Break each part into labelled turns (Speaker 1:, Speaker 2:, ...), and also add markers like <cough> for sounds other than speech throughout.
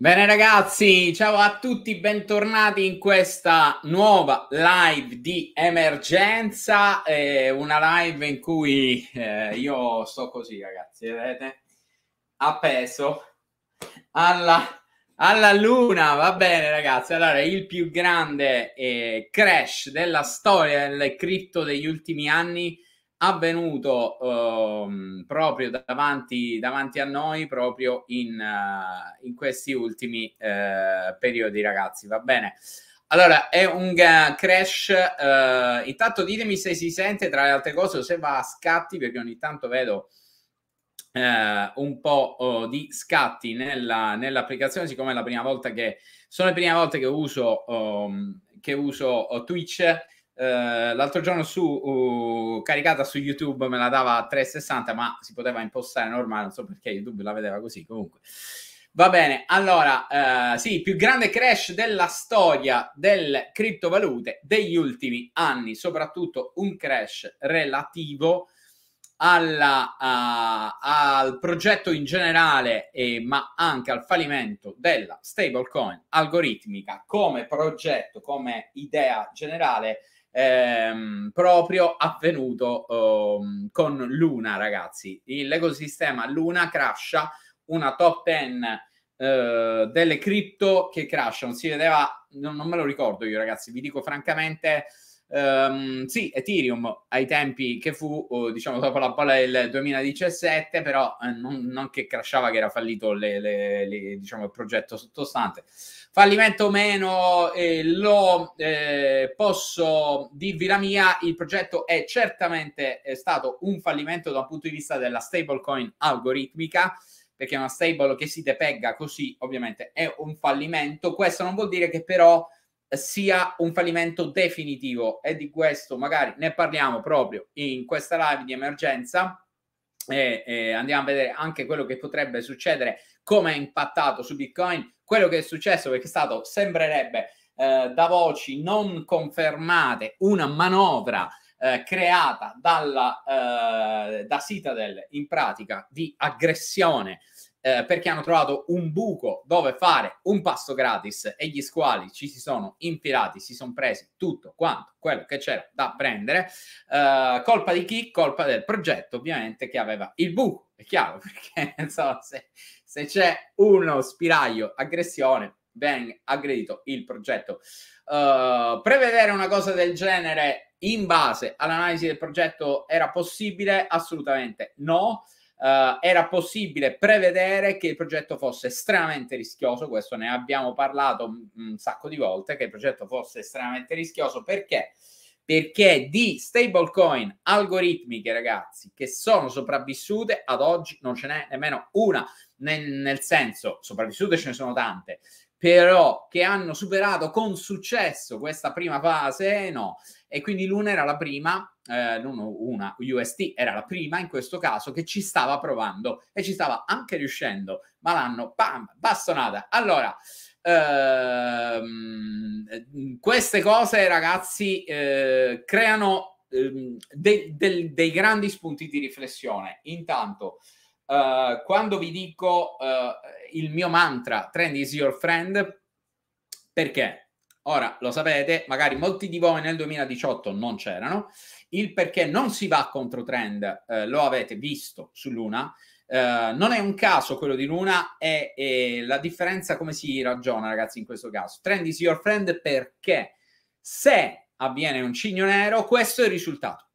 Speaker 1: Bene ragazzi, ciao a tutti, bentornati in questa nuova live di emergenza, eh, una live in cui eh, io sto così ragazzi, vedete? Appeso alla, alla luna, va bene ragazzi, allora il più grande eh, crash della storia del cripto degli ultimi anni avvenuto ehm, proprio davanti, davanti, a noi, proprio in, uh, in questi ultimi eh, periodi, ragazzi. Va bene. Allora, è un crash. Uh, intanto ditemi se si sente, tra le altre cose, se va a scatti, perché ogni tanto vedo eh, un po' oh, di scatti nella, nell'applicazione, siccome è la prima volta che sono le prime volte che uso, um, che uso oh, Twitch eh, l'altro giorno su uh, caricata su YouTube me la dava a 3,60, ma si poteva impostare normale, non so perché YouTube la vedeva così. Comunque va bene. Allora, uh, sì, più grande crash della storia delle criptovalute degli ultimi anni, soprattutto un crash relativo alla, al progetto in generale, eh, ma anche al fallimento della stablecoin algoritmica come progetto, come idea generale ehm, proprio avvenuto ehm, con Luna, ragazzi. L'ecosistema Luna crasha una top 10 eh, delle cripto che crashano. Si vedeva, non, non me lo ricordo io, ragazzi, vi dico francamente Um, sì, Ethereum ai tempi che fu, diciamo, dopo la palla del 2017, però eh, non, non, che crashava, che era fallito le, le, le, diciamo, il progetto sottostante. Fallimento o meno, eh, lo eh, posso dirvi la mia, il progetto è certamente stato un fallimento dal punto di vista della stablecoin algoritmica perché una stable che si depegga così ovviamente è un fallimento. Questo non vuol dire che però sia un fallimento definitivo e di questo magari ne parliamo proprio in questa live di emergenza e, e andiamo a vedere anche quello che potrebbe succedere come è impattato su bitcoin quello che è successo perché è stato sembrerebbe eh, da voci non confermate una manovra eh, creata dalla, eh, da Citadel in pratica di aggressione eh, eh, perché hanno trovato un buco dove fare un pasto gratis e gli squali ci si sono infilati, si sono presi tutto quanto quello che c'era da prendere. Eh, colpa di chi? Colpa del progetto, ovviamente, che aveva il buco, è chiaro, <laughs> perché insomma, se, se c'è uno spiraglio aggressione, ben aggredito il progetto. Uh, prevedere una cosa del genere in base all'analisi del progetto era possibile? Assolutamente no eh, era possibile prevedere che il progetto fosse estremamente rischioso, questo ne abbiamo parlato un, un sacco di volte, che il progetto fosse estremamente rischioso perché? Perché di stablecoin algoritmiche, ragazzi, che sono sopravvissute ad oggi non ce n'è nemmeno una, nel, nel senso, sopravvissute ce ne sono tante, però che hanno superato con successo questa prima fase, no. E quindi Luna era la prima eh, non una UST, era la prima in questo caso che ci stava provando e ci stava anche riuscendo, ma l'hanno bam, bastonata. Allora, ehm, queste cose ragazzi eh, creano ehm, de- de- dei grandi spunti di riflessione. Intanto, eh, quando vi dico eh, il mio mantra, trend is your friend, perché? Ora lo sapete, magari molti di voi nel 2018 non c'erano. Il perché non si va contro trend eh, lo avete visto su Luna. Eh, non è un caso quello di Luna, è, è, la differenza come si ragiona, ragazzi, in questo caso. Trend is your friend perché se avviene un cigno nero, questo è il risultato.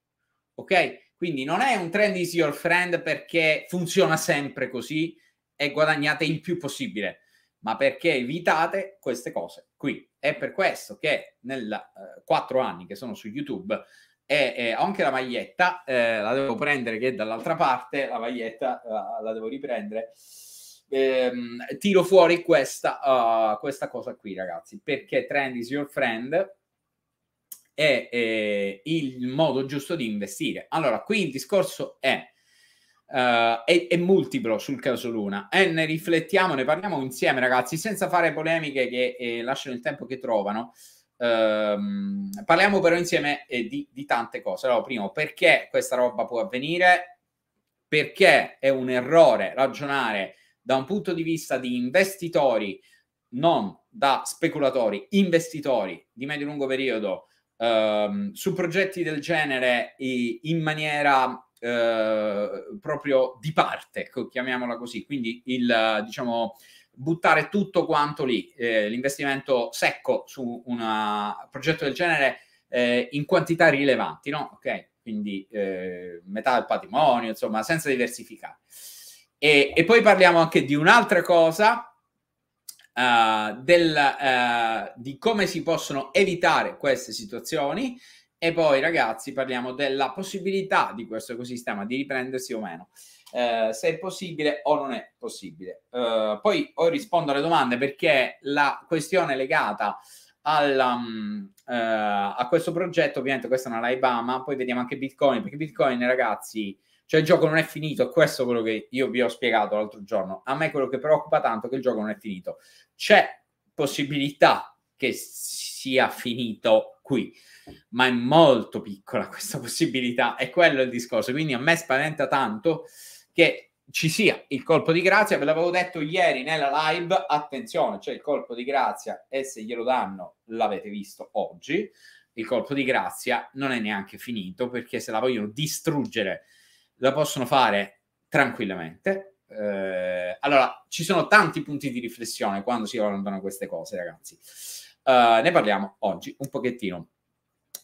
Speaker 1: Ok? Quindi non è un trend is your friend perché funziona sempre così e guadagnate il più possibile, ma perché evitate queste cose qui. È per questo che nel uh, eh, anni che sono su YouTube e eh, ho anche la maglietta, eh, la devo prendere che è dall'altra parte, la maglietta la, eh, la devo riprendere. Ehm, tiro fuori questa, uh, questa cosa qui, ragazzi, perché trend is your friend è eh, il modo giusto di investire. Allora, qui il discorso è, uh, è, è multiplo sul caso Luna e ne riflettiamo, ne parliamo insieme, ragazzi, senza fare polemiche che lasciano il tempo che trovano. Ehm, parliamo però insieme eh, di, di, tante cose. Allora, primo, perché questa roba può avvenire? Perché è un errore ragionare da un punto di vista di investitori, non da speculatori, investitori di medio e lungo periodo ehm, su progetti del genere in maniera eh, proprio di parte, chiamiamola così. Quindi il diciamo buttare tutto quanto lì, eh, l'investimento secco su un eh, progetto del genere eh, in quantità rilevanti, no? Ok, quindi eh, metà del patrimonio, insomma, senza diversificare. E, e poi parliamo anche di un'altra cosa, uh, del, uh, di come si possono evitare queste situazioni e poi ragazzi parliamo della possibilità di questo ecosistema di riprendersi o meno eh, se è possibile o non è possibile. Eh, poi, poi rispondo alle domande perché la questione legata alla, um, eh, a questo progetto, ovviamente questa è una live AMA, poi vediamo anche Bitcoin, perché Bitcoin ragazzi, cioè il gioco non è finito, è questo quello che io vi ho spiegato l'altro giorno, a me quello che preoccupa tanto è che il gioco non è finito, c'è possibilità che sia finito qui, ma è molto piccola questa possibilità, è quello il discorso, quindi a me spaventa tanto che ci sia il colpo di grazia, ve l'avevo detto ieri nella live, attenzione, c'è cioè il colpo di grazia e se glielo danno l'avete visto oggi, il colpo di grazia non è neanche finito perché se la vogliono distruggere la possono fare tranquillamente. Eh, allora, ci sono tanti punti di riflessione quando si valutano queste cose, ragazzi. Eh, ne parliamo oggi un pochettino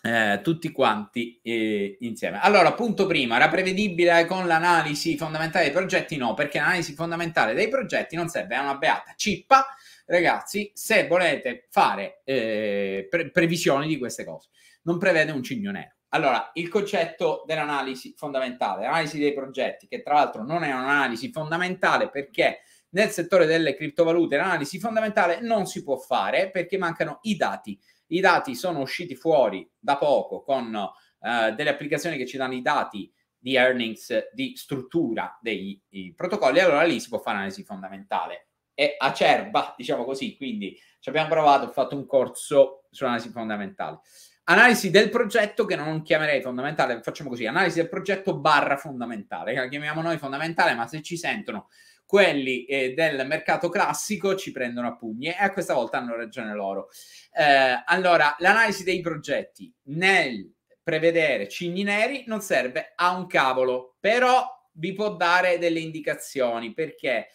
Speaker 1: eh, tutti quanti eh, insieme. Allora, punto prima, era prevedibile con l'analisi fondamentale dei progetti? No, perché l'analisi fondamentale dei progetti non serve, è una beata cippa, ragazzi, se volete fare eh, pre- previsioni di queste cose. Non prevede un cigno nero. Allora, il concetto dell'analisi fondamentale, l'analisi dei progetti, che tra l'altro non è un'analisi fondamentale perché nel settore delle criptovalute l'analisi fondamentale non si può fare perché mancano i dati i dati sono usciti fuori da poco con eh, delle applicazioni che ci danno i dati di earnings, di struttura dei protocolli, allora lì si può fare un'analisi fondamentale. È acerba, diciamo così, quindi ci abbiamo provato, ho fatto un corso sull'analisi fondamentale. Analisi del progetto che non chiamerei fondamentale, facciamo così, analisi del progetto barra fondamentale, che la chiamiamo noi fondamentale, ma se ci sentono quelli eh, del mercato classico ci prendono a pugni e a eh, questa volta hanno ragione loro. Eh, allora, l'analisi dei progetti nel prevedere cigni neri non serve a un cavolo, però vi può dare delle indicazioni perché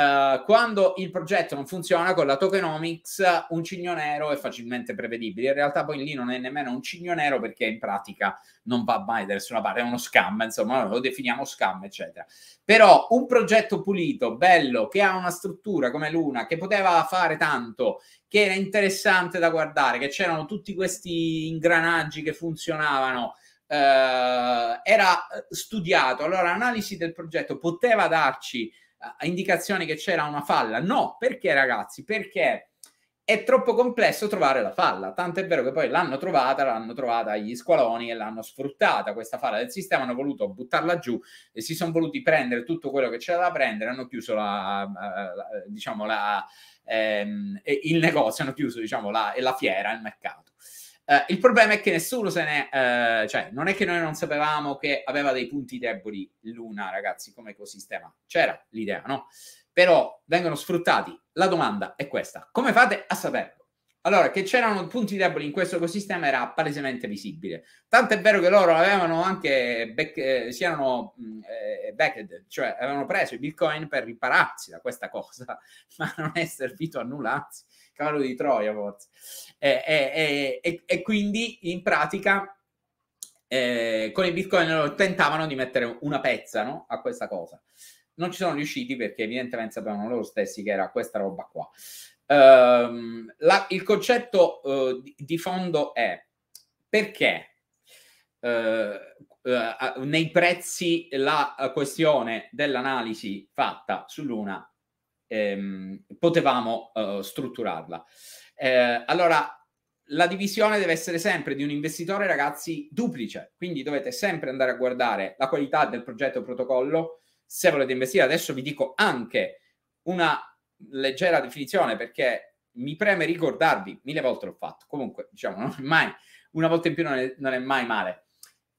Speaker 1: eh, quando il progetto non funziona con la tokenomics, un cigno nero è facilmente prevedibile. In realtà poi lì non è nemmeno un cigno nero perché in pratica non va mai da nessuna parte, è uno scam, insomma, lo definiamo scam, eccetera. Però un progetto pulito, bello, che ha una struttura come Luna, che poteva fare tanto, che era interessante da guardare, che c'erano tutti questi ingranaggi che funzionavano, uh, era studiato. Allora, l'analisi del progetto poteva darci uh, indicazioni che c'era una falla. No, perché ragazzi? Perché è troppo complesso trovare la falla. Tanto è vero che poi l'hanno trovata, l'hanno trovata gli squaloni e l'hanno sfruttata questa falla del sistema, hanno voluto buttarla giù e si sono voluti prendere tutto quello che c'era da prendere, hanno chiuso la, la diciamo la, ehm, il negozio, hanno chiuso diciamo la, la fiera, il mercato. Uh, il problema è che nessuno se ne... Uh, cioè, non è che noi non sapevamo che aveva dei punti deboli l'una, ragazzi, come ecosistema. C'era l'idea, no? Però vengono sfruttati. La domanda è questa. Come fate a saperlo? Allora, che c'erano punti deboli in questo ecosistema era palesemente visibile. Tanto è vero che loro avevano anche... Bec- eh, si erano mm, eh, backed, cioè avevano preso i bitcoin per ripararsi da questa cosa, <laughs> ma non è servito a nulla, anzi cavallo di Troia forse. E, eh, e, eh, eh, e, e quindi in pratica eh, con il bitcoin tentavano di mettere una pezza no? a questa cosa. Non ci sono riusciti perché evidentemente sapevano loro stessi che era questa roba qua. Um, la, il concetto uh, di, di, fondo è perché uh, uh, nei prezzi la questione dell'analisi fatta su Luna ehm, potevamo eh, strutturarla. Eh, allora, la divisione deve essere sempre di un investitore, ragazzi, duplice, quindi dovete sempre andare a guardare la qualità del progetto protocollo. Se volete investire, adesso vi dico anche una leggera definizione perché mi preme ricordarvi, mille volte l'ho fatto, comunque diciamo, non è mai, una volta in più non è, non è mai male.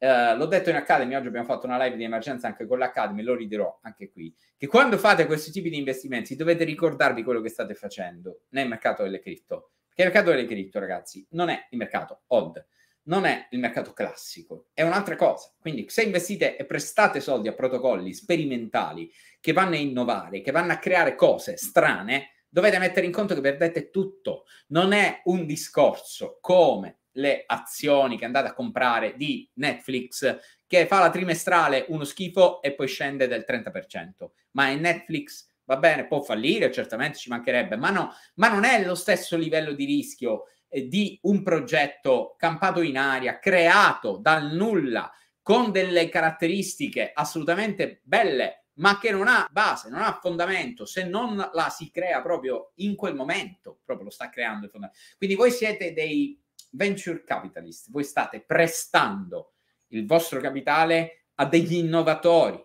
Speaker 1: Eh, l'ho detto in Academy, oggi abbiamo fatto una live di emergenza anche con l'Academy, lo ridirò anche qui, che quando fate questi tipi di investimenti dovete ricordarvi quello che state facendo nel mercato delle cripto. Perché il mercato delle cripto, ragazzi, non è il mercato odd, non è il mercato classico, è un'altra cosa. Quindi se investite e prestate soldi a protocolli sperimentali che vanno a innovare, che vanno a creare cose strane, dovete mettere in conto che perdete tutto. Non è un discorso come le azioni che andate a comprare di Netflix che fa la trimestrale uno schifo e poi scende del 30%. Ma è Netflix va bene, può fallire, certamente ci mancherebbe, ma no, ma non è lo stesso livello di rischio eh, di un progetto campato in aria, creato dal nulla, con delle caratteristiche assolutamente belle, ma che non ha base, non ha fondamento, se non la si crea proprio in quel momento, proprio lo sta creando il fondamento. Quindi voi siete dei venture capitalist, voi state prestando il vostro capitale a degli innovatori.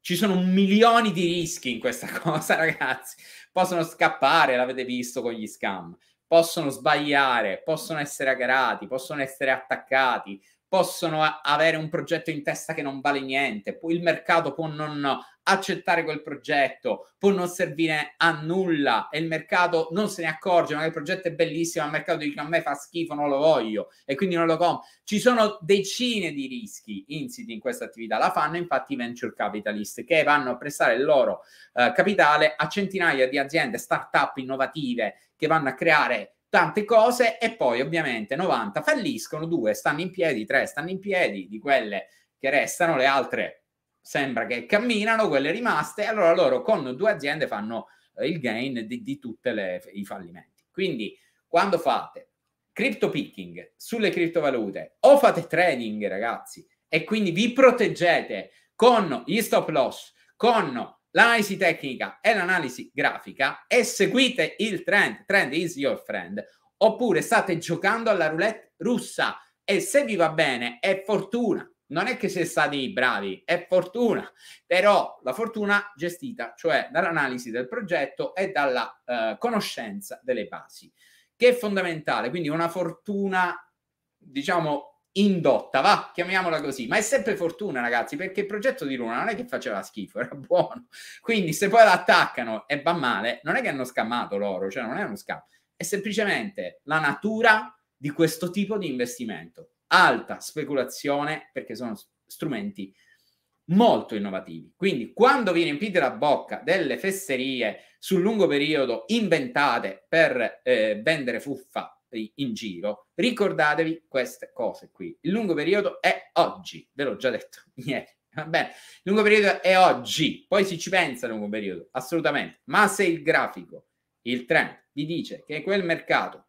Speaker 1: Ci sono milioni di rischi in questa <laughs> cosa, ragazzi. Possono scappare, l'avete visto con gli scam, possono sbagliare, possono essere aggarati, possono essere attaccati, possono avere un progetto in testa che non vale niente, il mercato può non accettare quel progetto, può non servire a nulla e il mercato non se ne accorge, ma il progetto è bellissimo, ma il mercato dice a me fa schifo, non lo voglio e quindi non lo compro. Ci sono decine di rischi insiti in questa attività, la fanno infatti i venture capitalist che vanno a prestare il loro eh, capitale a centinaia di aziende, start-up innovative che vanno a creare tante cose e poi ovviamente 90 falliscono, due stanno in piedi, tre stanno in piedi, di quelle che restano le altre sembra che camminano, quelle rimaste, allora loro con due aziende fanno eh, il gain di, di tutti i fallimenti. Quindi quando fate crypto picking sulle criptovalute o fate trading, ragazzi, e quindi vi proteggete con gli stop loss, con l'analisi tecnica e l'analisi grafica e seguite il trend, trend is your friend, oppure state giocando alla roulette russa e se vi va bene è fortuna, non è che si è stati bravi, è fortuna, però la fortuna gestita, cioè dall'analisi del progetto e dalla eh, conoscenza delle basi, che è fondamentale, quindi una fortuna, diciamo, indotta, va, chiamiamola così, ma è sempre fortuna, ragazzi, perché il progetto di Luna non è che faceva schifo, era <laughs> buono. Quindi se poi l'attaccano e va male, non è che hanno scammato loro, cioè non è uno scam, è semplicemente la natura di questo tipo di investimento alta speculazione perché sono strumenti molto innovativi. Quindi quando vi riempite la bocca delle fesserie sul lungo periodo inventate per eh, vendere fuffa in giro, ricordatevi queste cose qui. Il lungo periodo è oggi, ve l'ho già detto <laughs> ieri. Va bene, il lungo periodo è oggi, poi si ci pensa a lungo periodo, assolutamente. Ma se il grafico, il trend, vi dice che quel mercato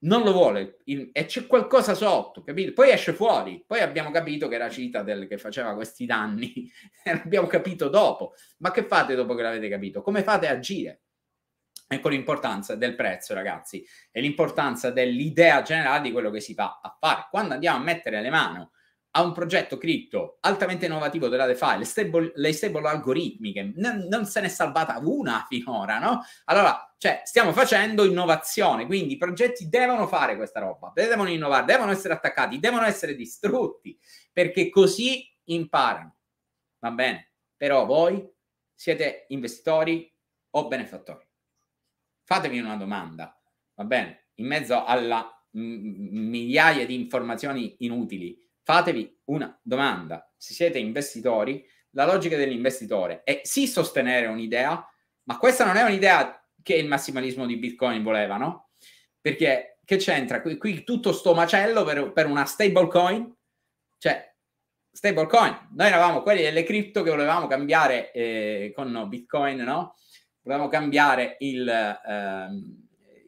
Speaker 1: non lo vuole il, e c'è qualcosa sotto, capito? Poi esce fuori, poi abbiamo capito che era Citadel che faceva questi danni, <laughs> l'abbiamo capito dopo, ma che fate dopo che l'avete capito? Come fate a agire? Ecco l'importanza del prezzo, ragazzi, e l'importanza dell'idea generale di quello che si fa a fare. Quando andiamo a mettere le mani a un progetto cripto altamente innovativo della DeFi, le stable, le stable algoritmiche, non, non se è salvata una finora, no? Allora, cioè, stiamo facendo innovazione, quindi i progetti devono fare questa roba, devono innovare, devono essere attaccati, devono essere distrutti, perché così imparano, va bene? Però voi siete investitori o benefattori? Fatemi una domanda, va bene? In mezzo alla m- migliaia di informazioni inutili fatevi una domanda. Se siete investitori, la logica dell'investitore è sì sostenere un'idea, ma questa non è un'idea che il massimalismo di Bitcoin voleva, no? Perché che c'entra? Qui, qui tutto sto macello per, per una coin? Cioè, stable coin, noi eravamo quelli delle cripto che volevamo cambiare eh, con Bitcoin, no? Volevamo cambiare il, eh,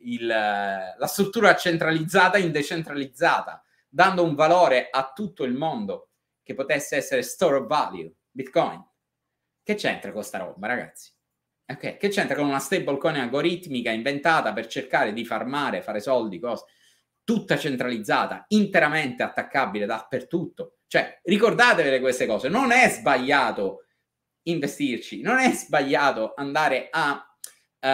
Speaker 1: il, la struttura centralizzata in decentralizzata dando un valore a tutto il mondo che potesse essere store of value, Bitcoin. Che c'entra con sta roba, ragazzi? Okay. Che c'entra con una stablecoin algoritmica inventata per cercare di farmare, fare soldi, cose, tutta centralizzata, interamente attaccabile dappertutto. Cioè, ricordatevele queste cose, non è sbagliato investirci, non è sbagliato andare a Uh,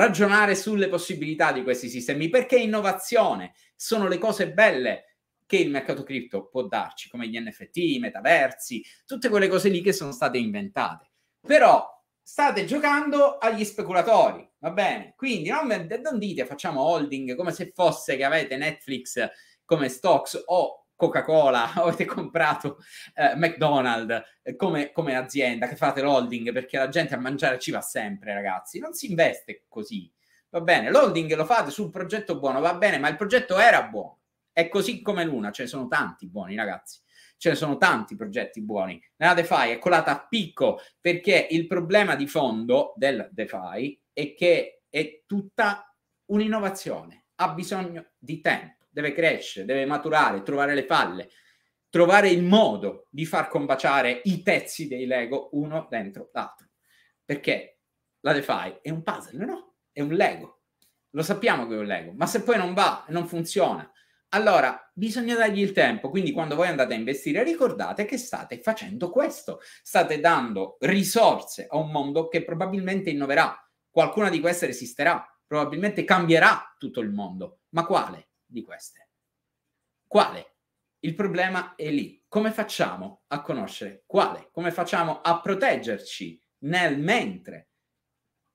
Speaker 1: ragionare sulle possibilità di questi sistemi, perché innovazione sono le cose belle che il mercato cripto può darci, come gli NFT, i metaversi, tutte quelle cose lì che sono state inventate. Però state giocando agli speculatori, va bene? Quindi non, non dite facciamo holding come se fosse che avete Netflix come stocks o Coca-Cola, <laughs> avete comprato eh, McDonald's eh, come, come, azienda, che fate l'holding perché la gente a mangiare ci va sempre, ragazzi. Non si investe così, va bene? L'holding lo fate sul progetto buono, va bene, ma il progetto era buono. È così come l'una, ce ne sono tanti buoni ragazzi ce ne sono tanti progetti buoni. Nella DeFi è colata a picco perché il problema di fondo del DeFi è che è tutta un'innovazione, ha bisogno di tempo, deve crescere, deve maturare, trovare le palle, trovare il modo di far combaciare i pezzi dei Lego uno dentro l'altro. Perché la DeFi è un puzzle, no? È un Lego. Lo sappiamo che è un Lego, ma se poi non va, non funziona, allora, bisogna dargli il tempo, quindi quando voi andate a investire ricordate che state facendo questo, state dando risorse a un mondo che probabilmente innoverà, qualcuna di queste resisterà, probabilmente cambierà tutto il mondo, ma quale di queste? Quale? Il problema è lì. Come facciamo a conoscere quale? Come facciamo a proteggerci nel mentre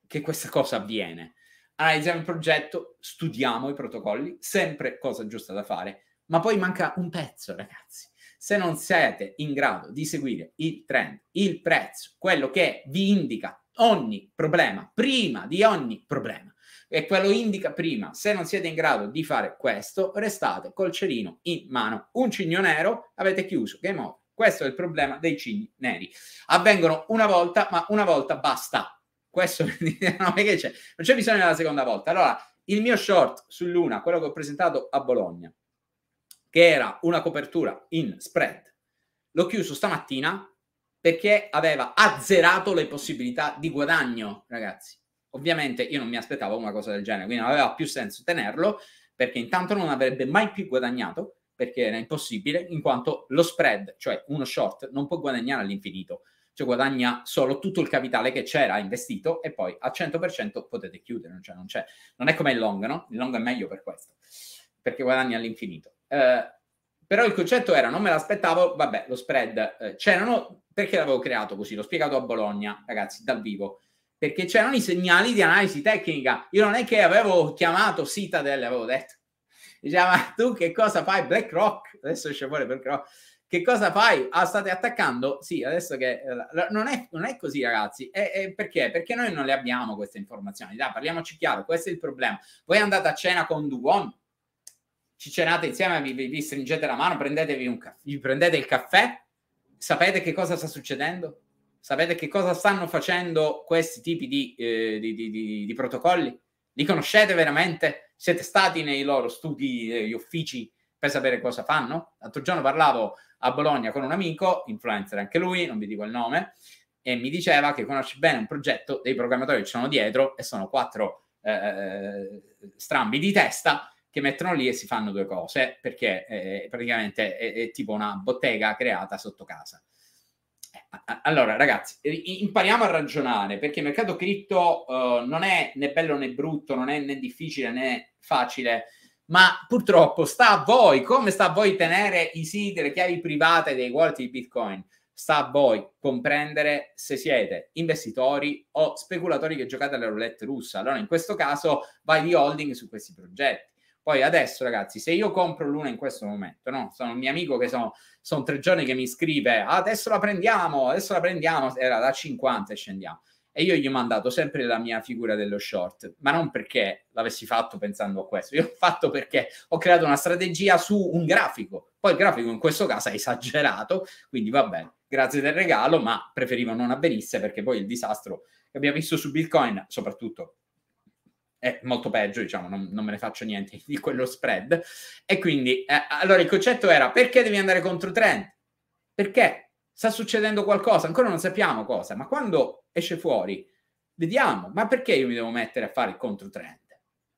Speaker 1: che questa cosa avviene? analizziamo ah, il progetto, studiamo i protocolli, sempre cosa giusta da fare, ma poi manca un pezzo, ragazzi. Se non siete in grado di seguire il trend, il prezzo, quello che vi indica ogni problema, prima di ogni problema, e quello indica prima, se non siete in grado di fare questo, restate col cerino in mano. Un cigno nero, avete chiuso, game over. Questo è il problema dei cigni neri. Avvengono una volta, ma una volta basta questo <laughs> non è che c'è, non c'è bisogno della seconda volta. Allora, il mio short sull'una, quello che ho presentato a Bologna, che era una copertura in spread, l'ho chiuso stamattina perché aveva azzerato le possibilità di guadagno, ragazzi. Ovviamente io non mi aspettavo una cosa del genere, quindi non aveva più senso tenerlo perché intanto non avrebbe mai più guadagnato perché era impossibile in quanto lo spread, cioè uno short, non può guadagnare all'infinito cioè guadagna solo tutto il capitale che c'era investito e poi al 100% potete chiudere, cioè non, c'è, non è come il long, no? Il long è meglio per questo, perché guadagna all'infinito. Eh, però il concetto era, non me l'aspettavo, vabbè, lo spread, eh, c'erano, perché l'avevo creato così, l'ho spiegato a Bologna, ragazzi, dal vivo, perché c'erano i segnali di analisi tecnica. Io non è che avevo chiamato Citadel, avevo detto, diceva, ma <laughs> tu che cosa fai? BlackRock, adesso esce fuori BlackRock che cosa fai? Ah, state attaccando? Sì, adesso che... Eh, non è, non è così, ragazzi. E, e perché? Perché noi non le abbiamo queste informazioni. Dai, parliamoci chiaro, questo è il problema. Voi andate a cena con Duon, ci cenate insieme, vi, vi stringete la mano, prendetevi un caffè, vi prendete il caffè, sapete che cosa sta succedendo? Sapete che cosa stanno facendo questi tipi di, eh, di, di, di protocolli? Li conoscete veramente? Siete stati nei loro studi, negli uffici per sapere cosa fanno? L'altro giorno parlavo a Bologna con un amico, influencer anche lui, non vi dico il nome, e mi diceva che conosce bene un progetto dei programmatori che ci sono dietro e sono quattro eh, eh strambi di testa che mettono lì e si fanno due cose perché eh, praticamente è, è, tipo una bottega creata sotto casa. Eh, allora, ragazzi, impariamo a ragionare perché il mercato cripto eh, non è né bello né brutto, non è né difficile né facile ma purtroppo sta a voi, come sta a voi tenere i siti, delle chiavi private dei wallet di Bitcoin, sta a voi comprendere se siete investitori o speculatori che giocate alla roulette russa. Allora in questo caso vai di holding su questi progetti. Poi adesso, ragazzi, se io compro l'una in questo momento, no? Sono un mio amico che sono, sono tre giorni che mi scrive: ah, adesso la prendiamo, adesso la prendiamo. Era da 50 e scendiamo e io gli ho mandato sempre la mia figura dello short, ma non perché l'avessi fatto pensando a questo, io ho fatto perché ho creato una strategia su un grafico, poi il grafico in questo caso è esagerato, quindi va bene, grazie del regalo, ma preferivo non avvenisse perché poi il disastro che abbiamo visto su Bitcoin, soprattutto è molto peggio, diciamo, non, non, me ne faccio niente <laughs> di quello spread. E quindi, eh, allora il concetto era perché devi andare contro trend? Perché sta succedendo qualcosa, ancora non sappiamo cosa, ma quando esce fuori, vediamo, ma perché io mi devo mettere a fare il controtrend?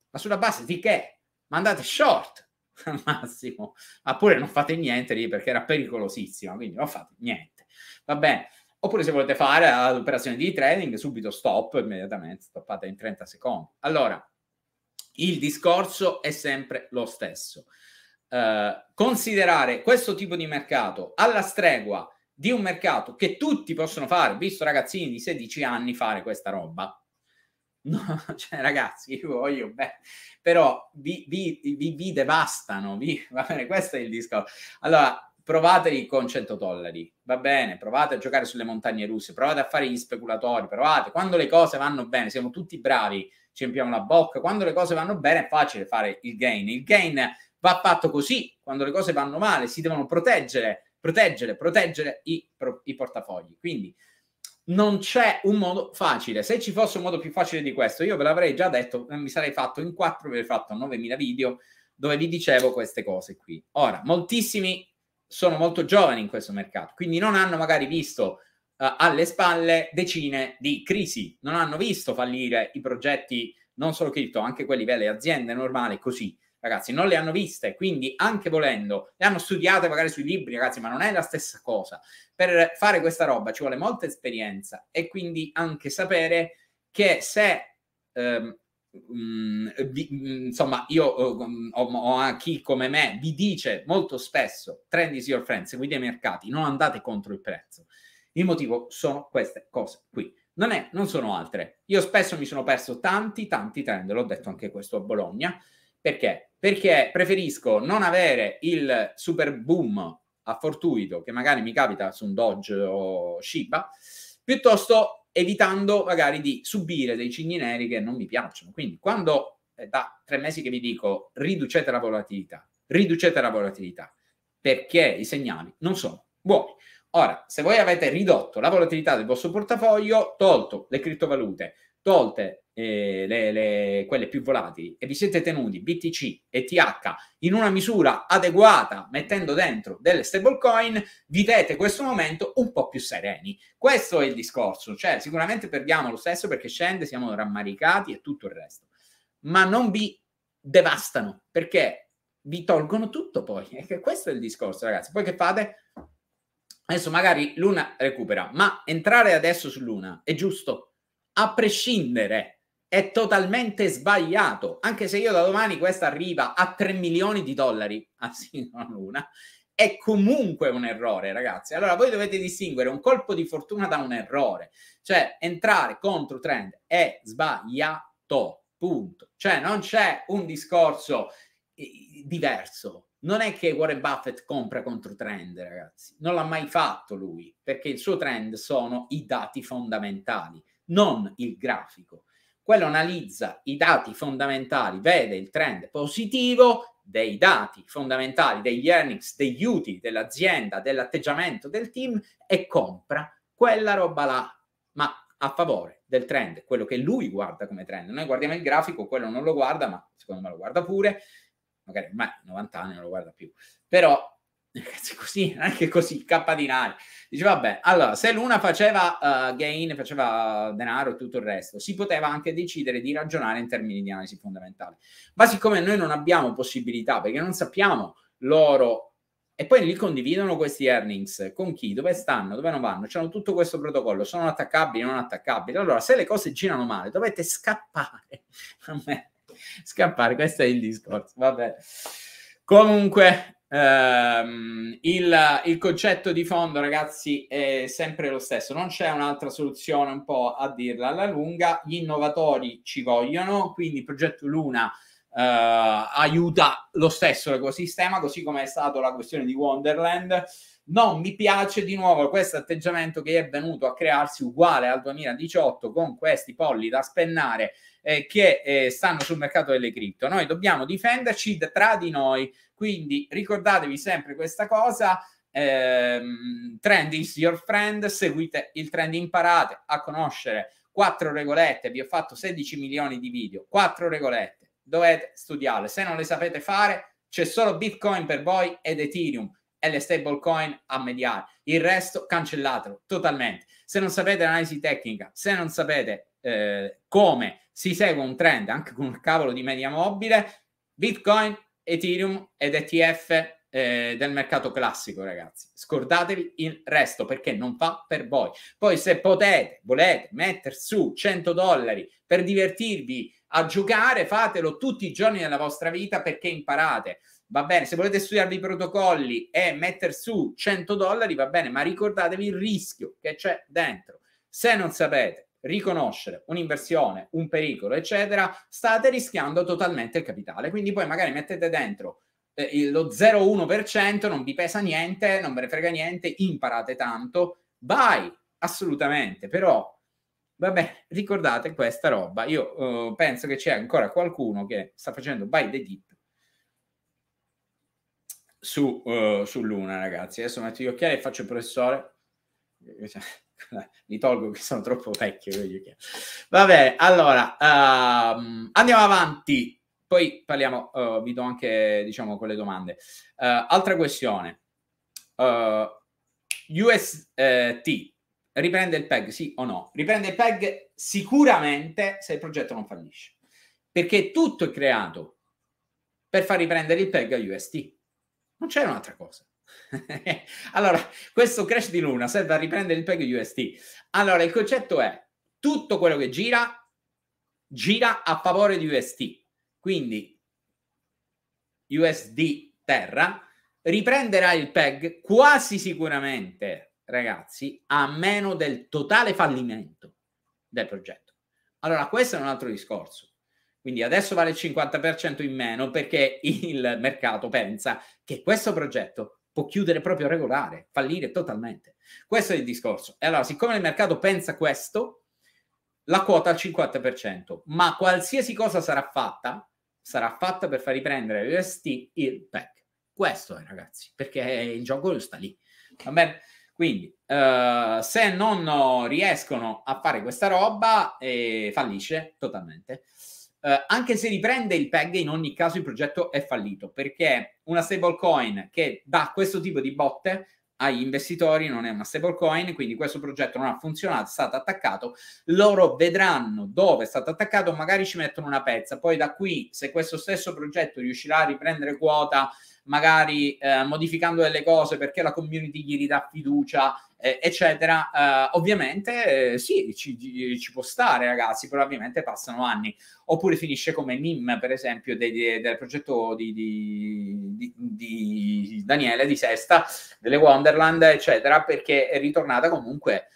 Speaker 1: Ma sulla base di che? Ma andate short <laughs> al massimo, oppure ah, non fate niente lì perché era pericolosissimo, quindi non fate niente. Va bene. Oppure se volete fare ah, l'operazione di trading, subito stop, immediatamente stoppate in 30 secondi. Allora, il discorso è sempre lo stesso. Uh, considerare questo tipo di mercato alla stregua di un mercato che tutti possono fare, visto ragazzini di 16 anni fare questa roba. No, <laughs> cioè ragazzi, io voglio bene, però vi, vi, vi, vi devastano, <laughs> va bene, questo è il discorso. Allora, provateli con 100 dollari, va bene, provate a giocare sulle montagne russe, provate a fare gli speculatori, provate, quando le cose vanno bene, siamo tutti bravi, ci riempiamo la bocca, quando le cose vanno bene è facile fare il gain, il gain va fatto così, quando le cose vanno male si devono proteggere proteggere, proteggere i, i portafogli. Quindi non c'è un modo facile. Se ci fosse un modo più facile di questo, io ve l'avrei già detto, eh, mi sarei fatto in quattro, vi avrei fatto 9.000 video dove vi dicevo queste cose qui. Ora, moltissimi sono molto giovani in questo mercato, quindi non hanno magari visto uh, alle spalle decine di crisi, non hanno visto fallire i progetti, non solo cripto, anche quelli per aziende normali, così ragazzi, non le hanno viste, quindi anche volendo, le hanno studiate magari sui libri, ragazzi, ma non è la stessa cosa. Per fare questa roba ci vuole molta esperienza e quindi anche sapere che se ehm, mh, mm, vi, mh, mm, insomma, io eh, o, o, a chi come me vi dice molto spesso trend is your friend, seguite i mercati, non andate contro il prezzo. Il motivo sono queste cose qui. Non, è, non sono altre. Io spesso mi sono perso tanti, tanti trend, l'ho detto anche questo a Bologna, perché? Perché preferisco non avere il super boom a fortuito che magari mi capita su un Dodge o Shiba, piuttosto evitando magari di subire dei cigni neri che non mi piacciono. Quindi quando è eh, da tre mesi che vi dico riducete la volatilità, riducete la volatilità, perché i segnali non sono buoni. Ora, se voi avete ridotto la volatilità del vostro portafoglio, tolto le criptovalute, tolte eh, le, le, quelle più volatili e vi siete tenuti BTC e TH in una misura adeguata mettendo dentro delle stablecoin, vivete questo momento un po' più sereni. Questo è il discorso, cioè sicuramente perdiamo lo stesso perché scende, siamo rammaricati e tutto il resto, ma non vi devastano perché vi tolgono tutto poi. <laughs> E ecco, questo è il discorso, ragazzi. Poi che fate? Adesso magari Luna recupera, ma entrare adesso su Luna è giusto a prescindere. È totalmente sbagliato, anche se io da domani questa arriva a 3 milioni di dollari a <laughs> ah singola luna, è comunque un errore, ragazzi. Allora voi dovete distinguere un colpo di fortuna da un errore, cioè entrare contro trend è sbagliato, punto. Cioè non c'è un discorso eh, diverso. Non è che Warren Buffett compra contro trend, ragazzi. Non l'ha mai fatto lui, perché il suo trend sono i dati fondamentali non il grafico. Quello analizza i dati fondamentali, vede il trend positivo dei dati fondamentali, degli earnings, degli utili dell'azienda, dell'atteggiamento del team e compra quella roba là, ma a favore del trend, quello che lui guarda come trend. Noi guardiamo il grafico, quello non lo guarda, ma secondo me lo guarda pure, magari ormai 90 anni non lo guarda più, però così, anche così, K di Nari. Dice, vabbè, allora, se l'una faceva uh, gain, faceva denaro e tutto il resto, si poteva anche decidere di ragionare in termini di analisi fondamentale. Ma siccome noi non abbiamo possibilità, perché non sappiamo loro, e poi li condividono questi earnings con chi, dove stanno, dove non vanno, c'hanno tutto questo protocollo, sono attaccabili, non attaccabili. Allora, se le cose girano male, dovete scappare. A <laughs> me, scappare, questo è il discorso, vabbè. Comunque, Um, il, il, concetto di fondo, ragazzi, è sempre lo stesso. Non c'è un'altra soluzione, un po' a dirla alla lunga. Gli innovatori ci vogliono, quindi il progetto Luna uh, aiuta lo stesso l'ecosistema, così come è stato la questione di Wonderland. Non mi piace di nuovo questo atteggiamento che è venuto a crearsi uguale al 2018 con questi polli da spennare eh, che eh, stanno sul mercato delle cripto. Noi dobbiamo difenderci tra di noi, quindi ricordatevi sempre questa cosa. Ehm, trend is your friend, seguite il trend, imparate a conoscere quattro regolette, vi ho fatto 16 milioni di video, quattro regolette, dovete studiarle, se non le sapete fare c'è solo Bitcoin per voi ed Ethereum e le stable coin a mediare, il resto cancellatelo totalmente. Se non sapete l'analisi tecnica, se non sapete eh, come si segue un trend anche con il cavolo di media mobile, Bitcoin, Ethereum ed ETF eh, del mercato classico, ragazzi. Scordatevi il resto perché non fa per voi. Poi se potete, volete mettere su 100 dollari per divertirvi a giocare, fatelo tutti i giorni della vostra vita perché imparate. Va bene, se volete studiarvi i protocolli e mettere su 100 dollari, va bene, ma ricordatevi il rischio che c'è dentro. Se non sapete riconoscere un'inversione, un pericolo, eccetera, state rischiando totalmente il capitale. Quindi poi magari mettete dentro eh, lo 0,1%, non vi pesa niente, non ve ne frega niente, imparate tanto, vai, assolutamente, però vabbè, ricordate questa roba. Io eh, penso che c'è ancora qualcuno che sta facendo buy the dip su, uh, eh, su Luna, ragazzi. Adesso metto gli occhiali e faccio il professore. <laughs> Cioè, li <laughs> tolgo che sono troppo vecchio. Vabbè, allora um, andiamo avanti. Poi parliamo, uh, vi do anche, diciamo, con le domande. Uh, altra questione. Uh, eh, UST riprende il PEG, sì o no? Riprende il PEG sicuramente se il progetto non fallisce. Perché tutto è creato per far riprendere il PEG a UST. Non c'è un'altra cosa. <laughs> allora, questo crash di Luna serve a riprendere il PEG UST. Allora, il concetto è tutto quello che gira gira a favore di UST. Quindi USD terra riprenderà il PEG quasi sicuramente, ragazzi, a meno del totale fallimento del progetto. Allora, questo è un altro discorso. Quindi adesso vale il 50% in meno perché il mercato pensa che questo progetto può chiudere proprio regolare, fallire totalmente. Questo è il discorso. E allora, siccome il mercato pensa questo, la quota al 50%, ma qualsiasi cosa sarà fatta, sarà fatta per far riprendere l'UST il PEC. Questo è, ragazzi, perché il gioco sta lì. Va bene? Quindi, uh, se non riescono a fare questa roba, eh, fallisce totalmente eh, anche se riprende il PEG, in ogni caso il progetto è fallito perché una stablecoin che dà questo tipo di botte agli investitori non è una stablecoin, quindi questo progetto non ha funzionato, è stato attaccato, loro vedranno dove è stato attaccato, magari ci mettono una pezza, poi da qui se questo stesso progetto riuscirà a riprendere quota magari eh, modificando delle cose perché la community gli ridà fiducia, eh, eccetera. Eh, ovviamente eh, sì, ci, ci, può stare, ragazzi, probabilmente passano anni. Oppure finisce come Mim, per esempio, de, de, del progetto di, di, di, di Daniele di Sesta, delle Wonderland, eccetera, perché è ritornata comunque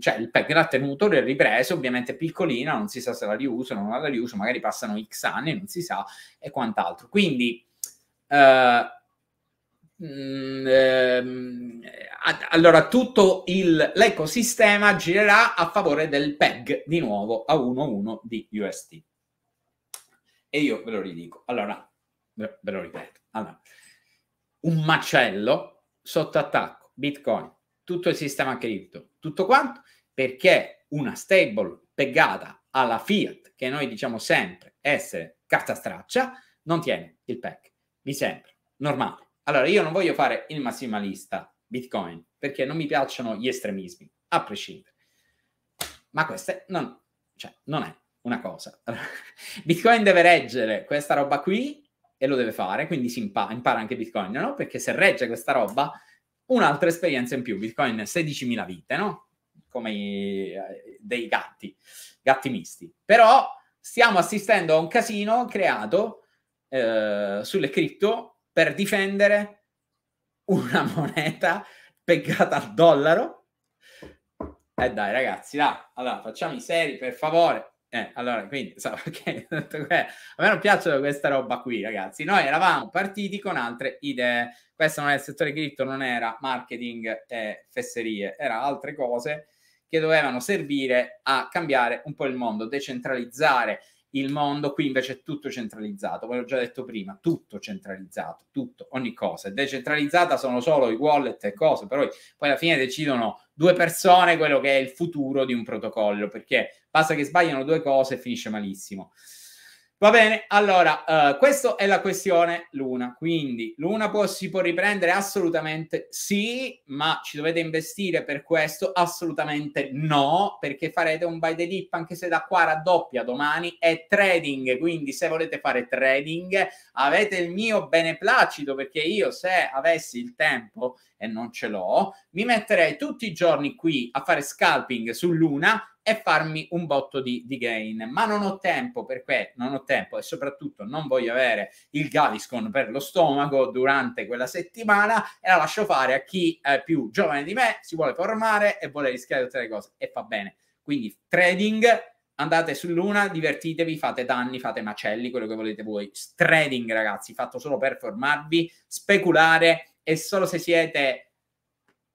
Speaker 1: cioè il pack l'ha tenuto, l'ha ripreso, ovviamente piccolina, non si sa se la riuso, non la riuso, magari passano X anni, non si sa e quant'altro. Quindi Uh, allora, tutto il, l'ecosistema girerà a favore del PEG di nuovo a 1.1 di UST. E io ve lo ridico. Allora, ve lo ripeto. Allora, un macello sotto attacco, Bitcoin, tutto il sistema cripto, tutto quanto, perché una stable peggata alla fiat, che noi diciamo sempre essere carta straccia, non tiene il PEC. Mi sembra normale. Allora, io non voglio fare il massimalista Bitcoin perché non mi piacciono gli estremismi, a prescindere. Ma questa non, cioè, non è una cosa. <laughs> Bitcoin deve reggere questa roba qui e lo deve fare, quindi si impara, impara anche Bitcoin, no? Perché se regge questa roba, un'altra esperienza in più. Bitcoin 16.000 vite, no? Come i, eh, dei gatti, gatti misti. Però stiamo assistendo a un casino creato eh, sulle cripto per difendere una <laughs> moneta peggata al dollaro. E eh dai ragazzi, là, allora facciamo i seri per favore. Eh, allora, quindi, so, <laughs> okay, a me non piacciono questa roba qui, ragazzi. Noi eravamo partiti con altre idee. Questo non è il settore cripto, non era marketing e fesserie, era altre cose che dovevano servire a cambiare un po' il mondo, decentralizzare il mondo, qui invece è tutto centralizzato, ve l'ho già detto prima, tutto centralizzato, tutto, ogni cosa. È decentralizzata sono solo i wallet e cose, però poi alla fine decidono due persone quello che è il futuro di un protocollo, perché basta che sbagliano due cose e finisce malissimo. Va bene, allora, uh, questa è la questione Luna, quindi Luna può, si può riprendere assolutamente sì, ma ci dovete investire per questo? Assolutamente no, perché farete un buy the dip anche se da qua raddoppia domani, è trading, quindi se volete fare trading avete il mio beneplacito, perché io se avessi il tempo, e non ce l'ho, mi metterei tutti i giorni qui a fare scalping su Luna e farmi un botto di, di gain. Ma non ho tempo perché non ho tempo e soprattutto non voglio avere il Gaviscon per lo stomaco durante quella settimana e la lascio fare a chi è più giovane di me, si vuole formare e vuole rischiare tutte le cose e fa bene. Quindi trading, andate su Luna, divertitevi, fate danni, fate macelli, quello che volete voi. Trading, ragazzi, fatto solo per formarvi, speculare e solo se siete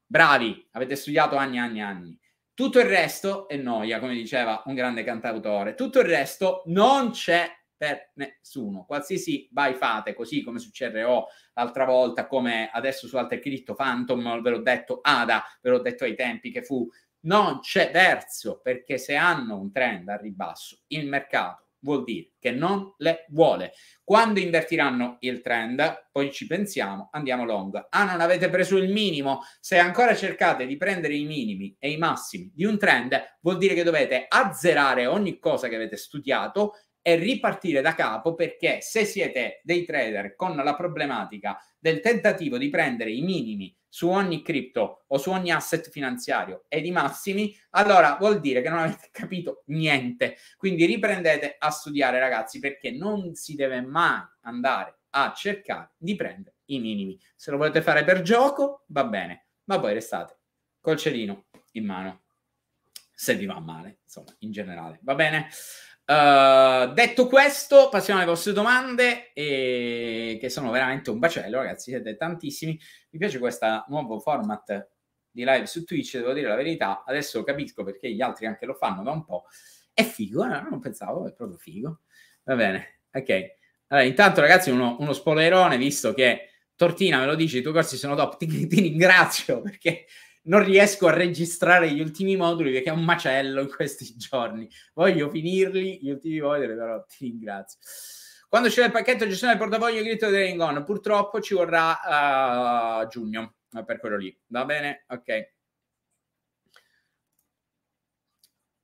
Speaker 1: bravi, avete studiato anni e anni e anni tutto il resto è noia, come diceva un grande cantautore. Tutto il resto non c'è per nessuno. Qualsiasi vai fate, così come su CRO l'altra volta, come adesso su altre cripto Phantom, ve l'ho detto Ada, ve l'ho detto ai tempi che fu, non c'è verso, perché se hanno un trend al ribasso, il mercato vuol dire che non le vuole. Quando invertiranno il trend, poi ci pensiamo, andiamo long. Ah, non avete preso il minimo? Se ancora cercate di prendere i minimi e i massimi di un trend, vuol dire che dovete azzerare ogni cosa che avete studiato e ripartire da capo perché se siete dei trader con la problematica del tentativo di prendere i minimi su ogni cripto o su ogni asset finanziario ed i massimi, allora vuol dire che non avete capito niente. Quindi riprendete a studiare ragazzi perché non si deve mai andare a cercare di prendere i minimi. Se lo volete fare per gioco, va bene, ma poi restate col cerino in mano se vi va male, insomma, in generale. Va bene? Uh, detto questo, passiamo alle vostre domande, e... che sono veramente un bacello, ragazzi. Siete tantissimi. Mi piace questo nuovo format di live su Twitch, devo dire la verità. Adesso capisco perché gli altri anche lo fanno da un po'. È figo, no? Eh, non pensavo, è proprio figo. Va bene, ok. Allora, intanto, ragazzi, uno, uno spoilerone, visto che Tortina me lo dici, i tuoi corsi sono top. Ti, ti ringrazio <laughs> perché non riesco a registrare gli ultimi moduli perché è un macello in questi <laughs> giorni. Voglio finirli gli ultimi moduli, però ti ringrazio. Quando c'è il pacchetto gestione del portafoglio grito di Ringon, purtroppo ci vorrà uh, giugno eh, per quello lì. Va bene? Ok.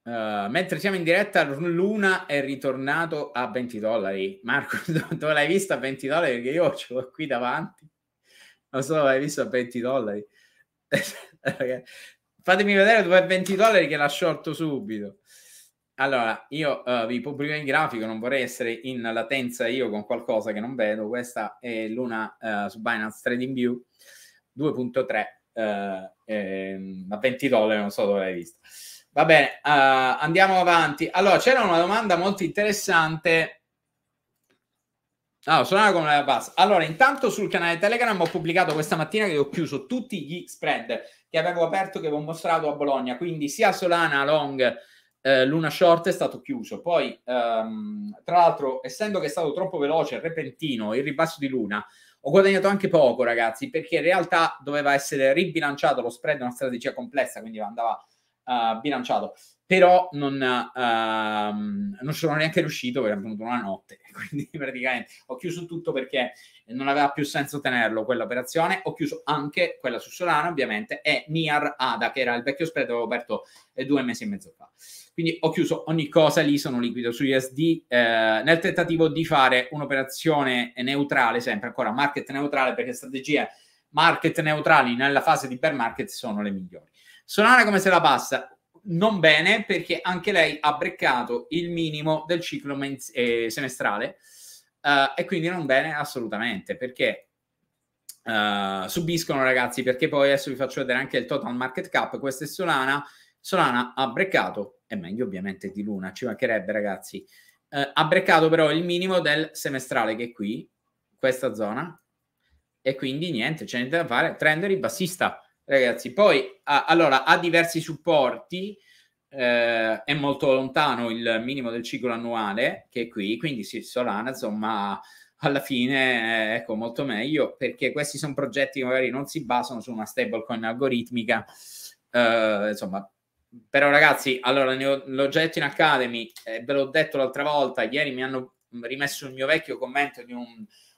Speaker 1: Uh, mentre siamo in diretta, Luna è ritornato a 20 dollari. Marco, dove <laughs> l'hai vista a 20 dollari? Perché io ce l'ho qui davanti. Non so, l'hai visto a 20 dollari. <laughs> Fatemi vedere dove 20 dollari che l'ha sciolto subito. Allora, io uh, vi pubblico in grafico, non vorrei essere in latenza io con qualcosa che non vedo. Questa è l'una uh, su Binance Trading View 2.3 uh, eh, ehm, a 20 dollari, non so dove l'hai vista. Va bene, andiamo avanti. Allora, c'era una domanda molto interessante ah, No, suonava come la bassa. Allora, intanto sul canale Telegram ho pubblicato questa mattina che ho chiuso tutti gli spread che avevo aperto, che avevo mostrato a Bologna. Quindi sia Solana Long eh, Luna Short è stato chiuso. Poi, ehm, tra l'altro, essendo che è stato troppo veloce, repentino, il ribasso di Luna, ho guadagnato anche poco, ragazzi, perché in realtà doveva essere ribilanciato lo spread, una strategia complessa, quindi andava uh, bilanciato però non, ehm, non sono neanche riuscito perché è venuto una notte, <laughs> quindi praticamente ho chiuso tutto perché non aveva più senso tenerlo quella operazione, ho chiuso anche quella su Solana ovviamente e Niar Ada che era il vecchio spread che avevo aperto eh, due mesi e mezzo fa. Quindi ho chiuso ogni cosa lì, sono liquido su USD eh, nel tentativo di fare un'operazione neutrale, sempre ancora market neutrale perché strategie market neutrali nella fase di bear market sono le migliori. Solana come se la passa? non bene perché anche lei ha breccato il minimo del ciclo men- eh, semestrale uh, e quindi non bene assolutamente perché uh, subiscono ragazzi perché poi adesso vi faccio vedere anche il total market cap questa è Solana Solana ha breccato e meglio ovviamente di Luna ci mancherebbe ragazzi uh, ha breccato però il minimo del semestrale che è qui questa zona e quindi niente c'è niente da fare trend ribassista ragazzi. Poi ha, allora ha diversi supporti. Eh, è molto lontano il minimo del ciclo annuale che è qui, quindi sì, Solana, insomma, alla fine eh, ecco molto meglio perché questi sono progetti che magari non si basano su una stablecoin algoritmica. Eh, insomma, però ragazzi, allora l'ho già detto in Academy, eh, ve l'ho detto l'altra volta, ieri mi hanno rimesso il mio vecchio commento di un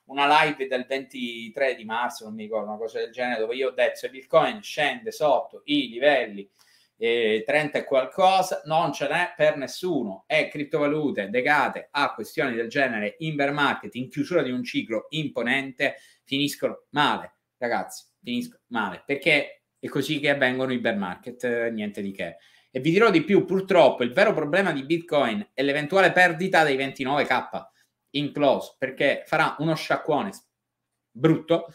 Speaker 1: una live del 23 di marzo, non mi ricordo, una cosa del genere, dove io ho detto se Bitcoin scende sotto i livelli eh, 30 e qualcosa, non ce n'è per nessuno. E criptovalute legate a questioni del genere in bear market, in chiusura di un ciclo imponente, finiscono male, ragazzi, finiscono male, perché è così che avvengono i bear market, eh, niente di che. E vi dirò di più, purtroppo il vero problema di Bitcoin è l'eventuale perdita dei 29k in close perché farà uno sciacquone brutto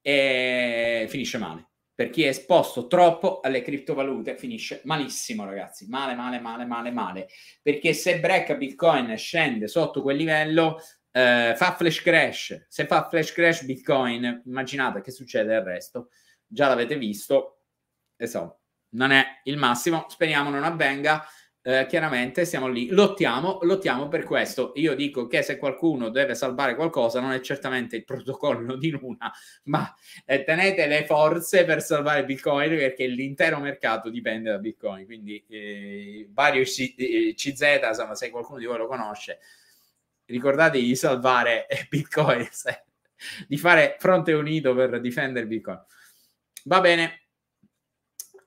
Speaker 1: e finisce male. Per chi è esposto troppo alle criptovalute finisce malissimo, ragazzi. Male, male, male, male, male. Perché se break Bitcoin scende sotto quel livello, eh, fa flash crash. Se fa flash crash Bitcoin, immaginate che succede al resto. Già l'avete visto. Insomma, non è il massimo. Speriamo non avvenga. Eh, chiaramente siamo lì, lottiamo, lottiamo per questo. Io dico che se qualcuno deve salvare qualcosa non è certamente il protocollo di Luna, <laughs> ma eh, tenete le forze per salvare Bitcoin perché l'intero mercato dipende da Bitcoin. Quindi eh, Vario C- eh, CZ, insomma, se qualcuno di voi lo conosce, ricordatevi di salvare <laughs> Bitcoin, se, di fare fronte unito per difendere Bitcoin. Va bene,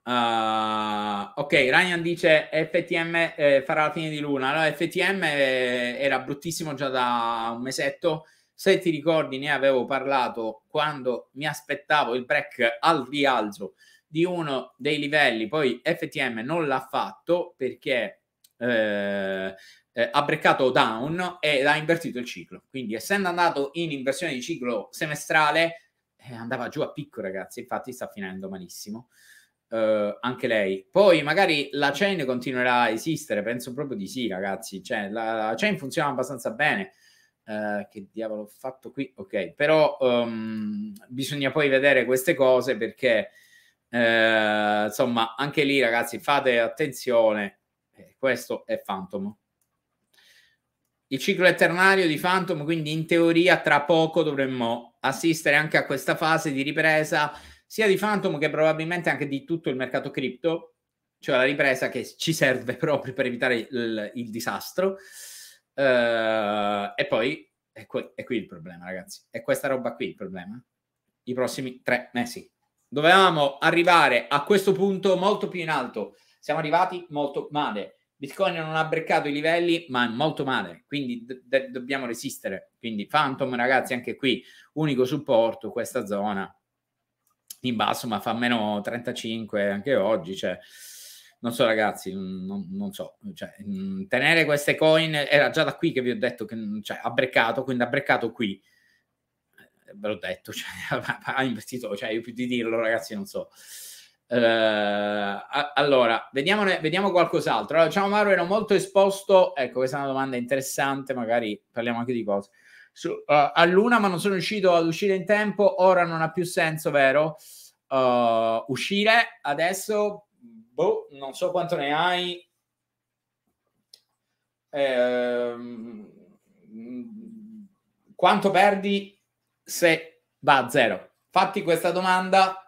Speaker 1: Uh, ok, Ryan dice FTM eh, farà la fine di luna. Allora, FTM eh, era bruttissimo già da un mesetto. Se ti ricordi, ne avevo parlato quando mi aspettavo il break al rialzo di uno dei livelli. Poi FTM non l'ha fatto perché eh, eh ha breccato down ed ha invertito il ciclo. Quindi, essendo andato in inversione di ciclo semestrale, eh, andava giù a picco, ragazzi. Infatti, sta finendo malissimo eh, anche lei. Poi magari la chain continuerà a esistere, penso proprio di sì, ragazzi. Cioè, la, la chain funziona abbastanza bene. Eh, che diavolo ho fatto qui? Ok, però um, bisogna poi vedere queste cose perché, eh, insomma, anche lì, ragazzi, fate attenzione. Eh, questo è Phantom. Il ciclo eternario di Phantom, quindi in teoria tra poco dovremmo assistere anche a questa fase di ripresa sia di Phantom che probabilmente anche di tutto il mercato cripto, cioè la ripresa che ci serve <laughs> proprio per evitare il, il disastro. Uh, e poi è, que- è, qui il problema, ragazzi. È questa roba qui il problema. I prossimi tre mesi. Dovevamo arrivare a questo punto molto più in alto. Siamo arrivati molto male. Bitcoin non ha breccato i livelli, ma è molto male, quindi d- dobbiamo resistere. Quindi Phantom, ragazzi, anche qui, unico supporto, questa zona, in basso, ma fa meno 35 anche oggi. Cioè, non so, ragazzi, non, non so. Cioè, mm, tenere queste coin era già da qui che vi ho detto che mm, cioè, ha breccato, quindi ha breccato qui. Eh, ve l'ho detto, <laughs> cioè, ha investito, cioè, io più di dirlo, ragazzi, non so. Uh, a- allora, vediamone, vediamo qualcos'altro. Allora, ciao Mauro, ero molto esposto. Ecco, questa è una domanda interessante, magari parliamo anche di cose su, uh, eh, all'una ma non sono riuscito ad uscire in tempo, ora non ha più senso, vero? Uh, uscire adesso, boh, non so quanto ne hai. Ehm, quanto perdi se va a zero? Fatti questa domanda.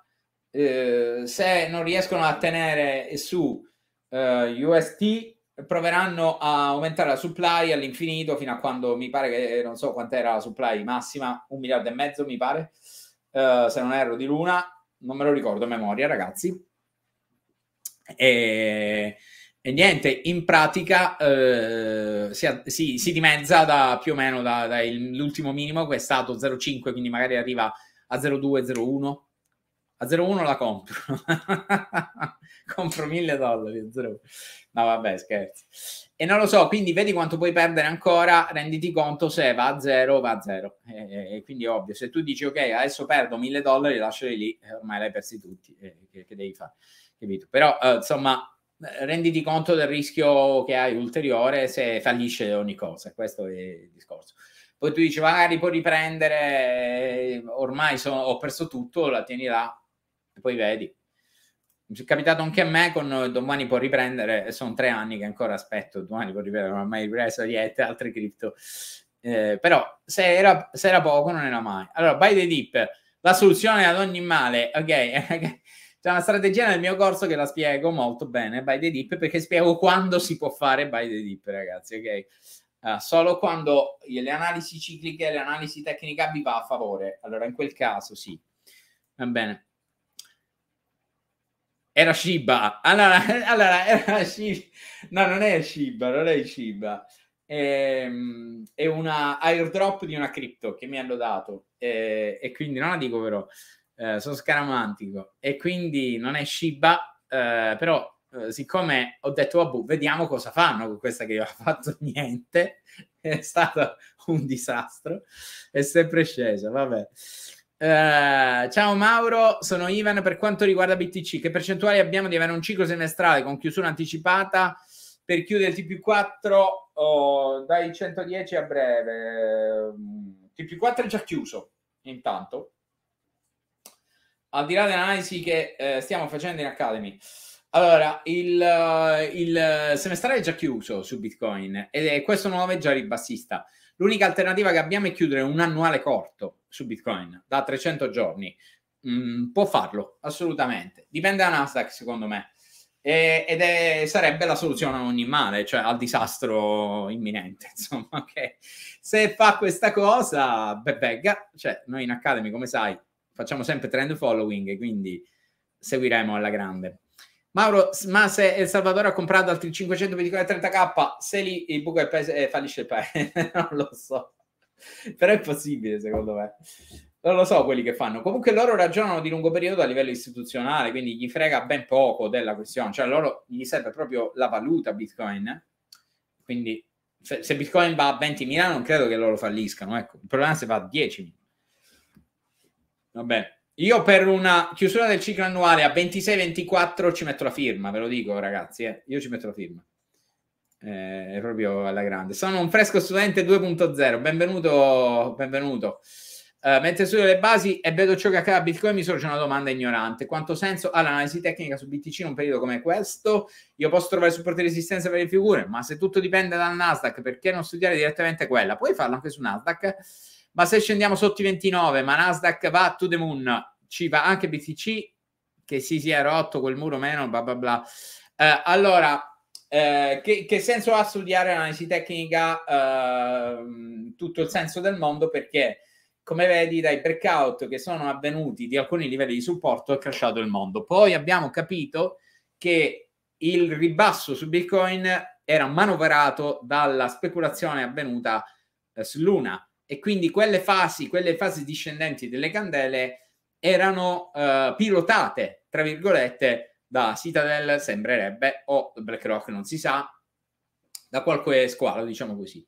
Speaker 1: Eh, se non riescono a tenere su eh, UST proveranno a aumentare la supply all'infinito fino a quando mi pare che eh, non so quant'era la supply massima, un miliardo e mezzo mi pare, uh, se non erro di luna, non me lo ricordo a memoria ragazzi. E, e niente, in pratica uh, si, si, si, dimezza da, più o meno dall'ultimo da minimo che è stato 0,5, quindi magari arriva a 0,2, 0,1 a 0,1 la compro. <laughs> compro 1000 dollari a 0,1. No, vabbè, scherzo. E non lo so, quindi vedi quanto puoi perdere ancora, renditi conto se va a 0 va a 0. E, e, quindi ovvio, se tu dici ok, adesso perdo 1000 dollari, lasciali lì, eh, ormai l'hai persi tutti, eh, che, che, devi fare? Capito? Però, eh, insomma, eh, renditi conto del rischio che hai ulteriore se fallisce ogni cosa, questo è il discorso. Poi tu dici magari puoi riprendere, eh, ormai sono, ho perso tutto, la tieni là, e poi vedi. Mi È capitato anche a me con eh, domani può riprendere, sono tre anni che ancora aspetto, domani può riprendere, non ho mai ripreso niente, altre cripto. Eh, però se era, se era, poco non era mai. Allora, by the dip, la soluzione ad ogni male, ok? <laughs> C'è una strategia nel mio corso che la spiego molto bene, by the dip, perché spiego quando si può fare by the dip, ragazzi, ok? Uh, solo quando le analisi cicliche, le analisi tecnica vi va a favore. Allora, in quel caso sì. Va bene. Era Shiba. Allora, <laughs> allora era Shiba. No, non è Shiba, non è Shiba. È, ehm, è una airdrop di una cripto che mi hanno dato. E, eh, e quindi non la dico però. Eh, sono scaramantico. E quindi non è Shiba, eh, però eh, siccome ho detto, vabbè, vediamo cosa fanno con questa che io ho fatto <laughs> niente, è stato un disastro, è sempre scesa vabbè. Eh, ciao Mauro, sono Ivan. Per quanto riguarda BTC, che percentuali abbiamo di avere un ciclo semestrale con chiusura anticipata per chiudere il TP4 oh, dai 110 a breve? TP4 è già chiuso, intanto. Al di là dell'analisi che eh, stiamo facendo in Academy. Allora, il, uh, il semestrale è già chiuso su Bitcoin e questo nuovo è già ribassista. L'unica alternativa che abbiamo è chiudere un annuale corto su Bitcoin da 300 giorni, mh, mm, può farlo assolutamente. Dipende da Nasdaq, secondo me. E, ed è, sarebbe la soluzione a ogni male, cioè al disastro imminente. <laughs> Insomma, che se fa questa cosa, bevegga. Cioè, noi in Academy, come sai, facciamo sempre trend following, quindi seguiremo alla grande. Mauro, ma se El Salvador ha comprato altri 500 bitcoin 30k, se li buca il paese, eh, fallisce il paese, <laughs> non lo so. <laughs> Però è possibile, secondo me. Non lo so quelli che fanno. Comunque loro ragionano di lungo periodo a livello istituzionale, quindi gli frega ben poco della questione. Cioè loro gli serve proprio la valuta Bitcoin. Quindi se, Bitcoin va a 20.000 non credo che loro falliscano. Ecco. Il problema è se va a 10.000. Vabbè. Io per una chiusura del ciclo annuale a 26-24 ci metto la firma, ve lo dico ragazzi, eh. io ci metto la firma eh, proprio alla grande. Sono un fresco studente 2.0, benvenuto, benvenuto. Uh, mentre studio le basi e vedo ciò che accade a Bitcoin mi sorge una domanda ignorante. Quanto senso ha l'analisi tecnica su BTC in un periodo come questo? Io posso trovare supporto e resistenza per le figure, ma se tutto dipende dal Nasdaq, perché non studiare direttamente quella? Puoi farlo anche su Nasdaq, ma se scendiamo sotto i 29, ma Nasdaq va to the moon, ci va anche BTC, che si sia rotto quel muro meno, bla bla bla. Uh, allora, eh, che, che, senso ha studiare analisi tecnica eh, tutto il senso del mondo perché come vedi dai breakout che sono avvenuti di alcuni livelli di supporto è crashato il mondo poi abbiamo capito che il ribasso su bitcoin era manovrato dalla speculazione avvenuta eh, su Luna e quindi quelle fasi quelle fasi discendenti delle candele erano eh, pilotate tra virgolette da Citadel sembrerebbe, o BlackRock non si sa, da qualche squalo, diciamo così.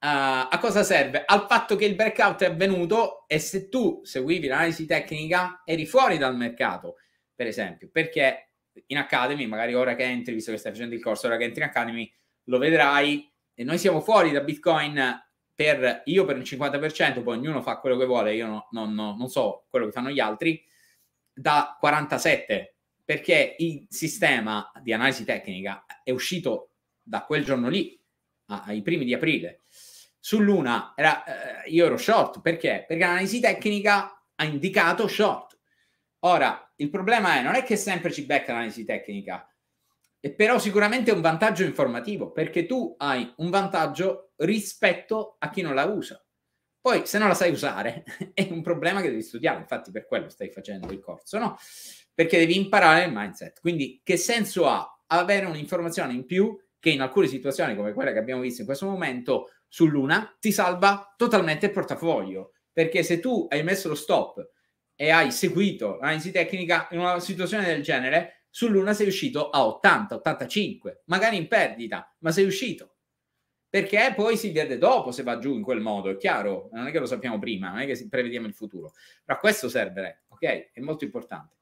Speaker 1: Uh, a cosa serve? Al fatto che il breakout è avvenuto e se tu seguivi l'analisi tecnica eri fuori dal mercato, per esempio, perché in Academy, magari ora che entri, visto che stai facendo il corso, ora che entri in Academy, lo vedrai e noi siamo fuori da Bitcoin per io per un 50%, poi ognuno fa quello che vuole, io no, no, no, non so quello che fanno gli altri, da 47 perché il sistema di analisi tecnica è uscito da quel giorno lì, ai primi di aprile. Sull'una era, eh, io ero short, perché? Perché l'analisi tecnica ha indicato short. Ora, il problema è, non è che sempre ci becca l'analisi tecnica, però sicuramente è un vantaggio informativo, perché tu hai un vantaggio rispetto a chi non la usa. Poi, se non la sai usare, <laughs> è un problema che devi studiare, infatti per quello stai facendo il corso, no? perché devi imparare il mindset. Quindi che senso ha avere un'informazione in più che in alcune situazioni come quella che abbiamo visto in questo momento su Luna ti salva totalmente il portafoglio, perché se tu hai messo lo stop e hai seguito l'analisi tecnica in una situazione del genere, su Luna sei uscito a 80, 85, magari in perdita, ma sei uscito. Perché poi si vede dopo se va giù in quel modo, è chiaro, non è che lo sappiamo prima, non è che prevediamo il futuro. Ma questo serve, ok? È molto importante.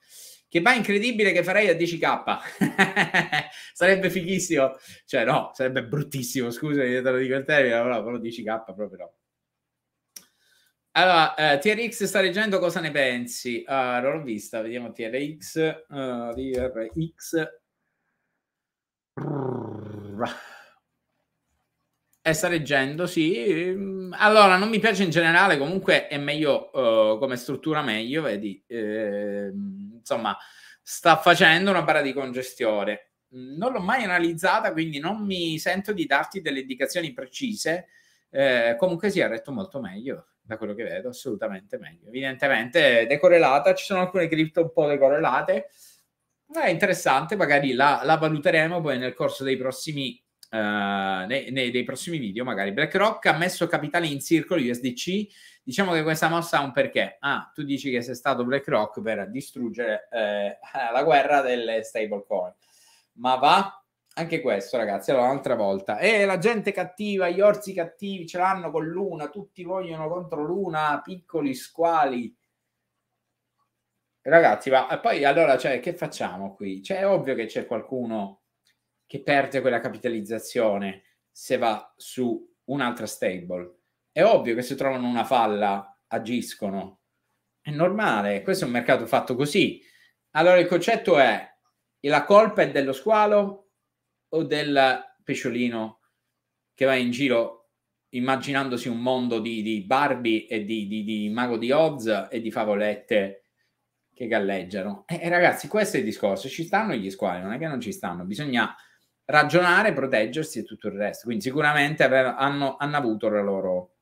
Speaker 1: Che va incredibile che farei a 10k. <laughs> sarebbe fighissimo. Cioè, no, sarebbe bruttissimo. scusa io te lo dico in termine, però, però 10k proprio no. Allora, eh, TRX sta leggendo, cosa ne pensi? Uh, non l'ho vista, vediamo TRX. Uh, ah, TRX. Eh, sta leggendo, sì. Allora, non mi piace in generale, comunque è meglio uh, come struttura meglio, vedi. Ehm insomma, sta facendo una barra di congestione. Non l'ho mai analizzata, quindi non mi sento di darti delle indicazioni precise. Eh, comunque si è retto molto meglio da quello che vedo, assolutamente meglio. Evidentemente è decorrelata, ci sono alcune cripto un po' decorrelate. Ma è interessante, magari la, la valuteremo poi nel corso dei prossimi Uh, nei, nei, nei, prossimi video magari BlackRock ha messo capitale in circolo USDC Diciamo che questa mossa ha un perché. Ah, tu dici che sei stato BlackRock per distruggere eh, <laughs> la guerra delle stablecoin. Ma va anche questo, ragazzi, allora un'altra volta. E eh, la gente cattiva, gli orsi cattivi ce l'hanno con l'una, tutti vogliono contro l'una, piccoli squali. Ragazzi, ma poi allora, cioè, che facciamo qui? Cioè, è ovvio che c'è qualcuno che perde quella capitalizzazione se va su un'altra stable è ovvio che se trovano una falla agiscono. È normale, questo è un mercato fatto così. Allora il concetto è la colpa è dello squalo o del pesciolino che va in giro immaginandosi un mondo di, di Barbie e di, di, di, Mago di Oz e di favolette che galleggiano. E eh, eh, ragazzi, questo è il discorso. Ci stanno gli squali, non è che non ci stanno. Bisogna ragionare, proteggersi e tutto il resto. Quindi sicuramente avevano, hanno, hanno avuto la loro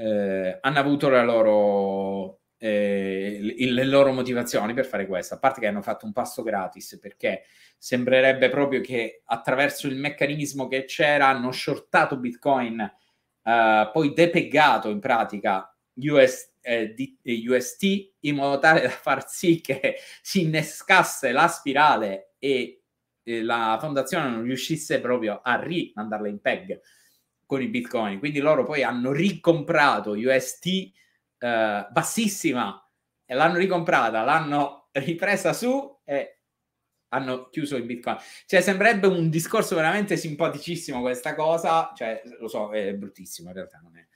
Speaker 1: eh, hanno avuto la loro, eh, le loro motivazioni per fare questo, a parte che hanno fatto un passo gratis perché sembrerebbe proprio che attraverso il meccanismo che c'era hanno shortato Bitcoin, eh, poi depeggato in pratica US, eh, di, UST in modo tale da far sì che si innescasse la spirale e la fondazione non riuscisse proprio a rimandarla in PEG con i bitcoin. Quindi loro poi hanno ricomprato UST eh, bassissima e l'hanno ricomprata, l'hanno ripresa su e hanno chiuso i bitcoin. Cioè, sembrerebbe un discorso veramente simpaticissimo questa cosa, cioè, lo so, è bruttissimo in realtà, non è.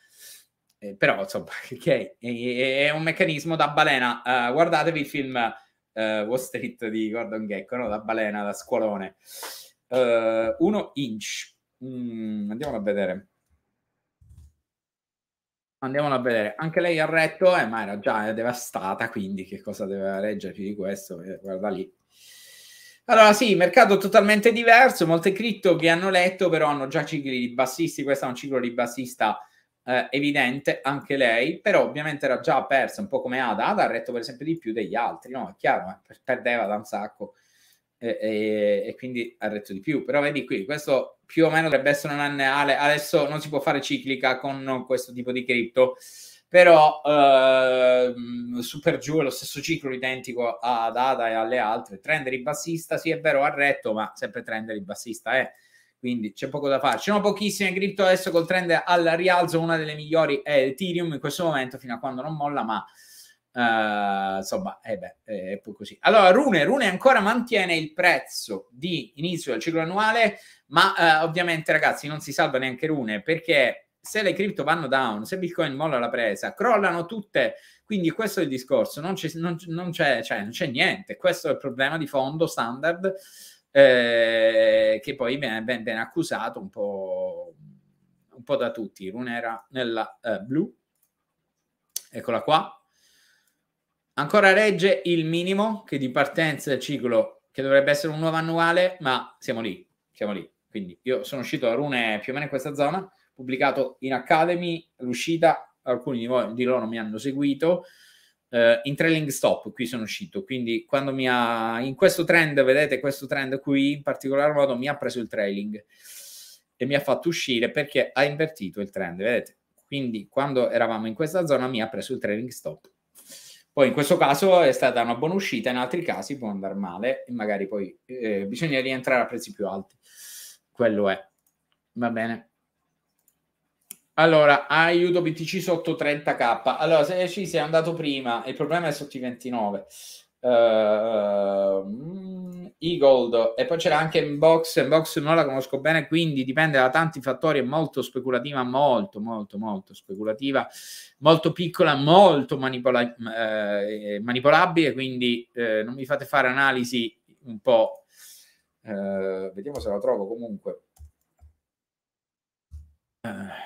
Speaker 1: Eh, però, insomma, <laughs> okay, è, è, un meccanismo da balena. Uh, guardatevi il film uh, Wall Street di Gordon Gecko, no? da balena, da scuolone. Uh, eh, uno inch Mm, andiamo a vedere. Andiamola a vedere. Anche lei ha retto, eh, ma era già eh, devastata, quindi che cosa doveva reggere più di questo? Eh, guarda lì. Allora sì, mercato totalmente diverso, molte cripto che hanno letto però hanno già cicli di bassisti, questo è un ciclo ribassista eh, evidente, anche lei, però ovviamente era già persa, un po' come Ada, Ada ha retto per esempio di più degli altri, no? È chiaro, eh? perdeva da un sacco e, e, e, quindi ha retto di più. Però vedi qui, questo più o meno dovrebbe essere un anneale. Adesso non si può fare ciclica con questo tipo di cripto, però eh, super giù è lo stesso ciclo identico ad ADA e alle altre. Trend ribassista, sì è vero, ha retto, ma sempre trend ribassista Eh. Quindi c'è poco da fare. Ci sono pochissime cripto adesso col trend al rialzo. Una delle migliori è Ethereum in questo momento, fino a quando non molla, ma Uh, insomma, eh beh, eh, è poi così. Allora, Rune, Rune ancora mantiene il prezzo di inizio del ciclo annuale, ma uh, ovviamente, ragazzi, non si salva neanche Rune perché se le cripto vanno down, se Bitcoin molla la presa, crollano tutte. Quindi questo è il discorso, non c'è, non, non c'è, cioè, non c'è niente. Questo è il problema di fondo standard eh, che poi viene, viene, viene accusato un po', un po', da tutti. Rune era nella eh, blu, eccola qua, Ancora regge il minimo che di partenza del ciclo, che dovrebbe essere un nuovo annuale, ma siamo lì, siamo lì. Quindi io sono uscito a rune più o meno in questa zona, pubblicato in Academy, l'uscita, alcuni di, voi, di loro mi hanno seguito, eh, in trailing stop qui sono uscito, quindi quando mi ha, in questo trend, vedete questo trend qui, in particolar modo mi ha preso il trailing e mi ha fatto uscire perché ha invertito il trend, vedete? Quindi quando eravamo in questa zona mi ha preso il trailing stop poi in questo caso è stata una buona uscita, in altri casi può andare male e magari poi eh, bisogna rientrare a prezzi più alti. Quello è. Va bene. Allora, aiuto BTC sotto 30k. Allora, se ci sei andato prima, il problema è sotto i 29. Uh, eh, mm, Eagold e poi c'era anche Mbox, Mbox non la conosco bene, quindi dipende da tanti fattori, è molto speculativa, molto, molto, molto speculativa, molto piccola, molto manipola- eh, manipolabile, quindi eh, non mi fate fare analisi un po', eh, vediamo se la trovo comunque. Eh.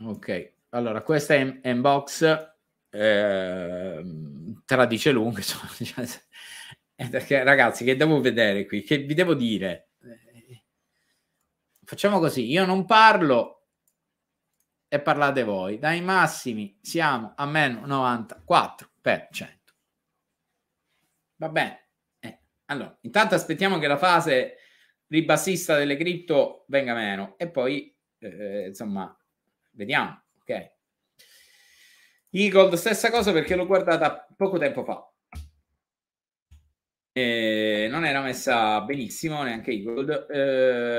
Speaker 1: Ok, allora questa è Mbox tradice ehm, te lunga. <laughs> Cioè, perché, ragazzi, che devo vedere qui? Che vi devo dire? Eh, facciamo così, io non parlo e parlate voi. Dai massimi siamo a meno 94%. Va bene. Eh, allora, intanto aspettiamo che la fase ribassista delle cripto venga meno e poi, eh, insomma, vediamo. Ok. Eagle, stessa cosa perché l'ho guardata poco tempo fa. Eh, non era messa benissimo neanche Eagle,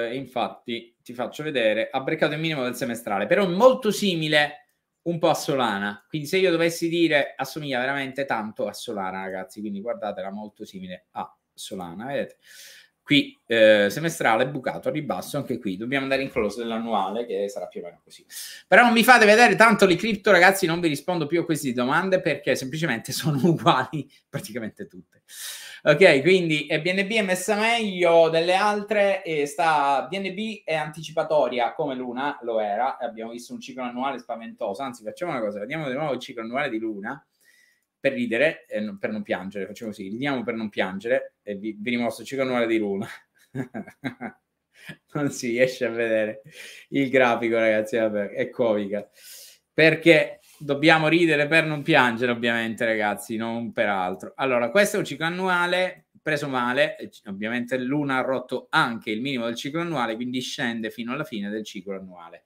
Speaker 1: eh, infatti ti faccio vedere, ha breccato il minimo del semestrale, però molto simile un po' a Solana, quindi se io dovessi dire assomiglia veramente tanto a Solana ragazzi, quindi guardatela molto simile a Solana, vedete? qui eh, semestrale bucato a ribasso anche qui dobbiamo andare in close dell'annuale che sarà più o meno così però non mi fate vedere tanto le cripto ragazzi non vi rispondo più a queste domande perché semplicemente <laughs> sono uguali praticamente tutte ok quindi BNB è messa meglio delle altre e sta BNB è anticipatoria come Luna lo era abbiamo visto un ciclo annuale spaventoso anzi facciamo una cosa vediamo di nuovo il ciclo annuale di Luna per ridere, eh, per non piangere, facciamo così, ridiamo per non piangere e vi, vi dimostro circa un'ora di luna. <laughs> non si riesce a vedere il grafico, ragazzi, vabbè, è comica. Perché dobbiamo ridere per non piangere, ovviamente, ragazzi, non per altro. Allora, questo è un ciclo annuale preso male, ovviamente l'una ha rotto anche il minimo del ciclo annuale, quindi scende fino alla fine del ciclo annuale.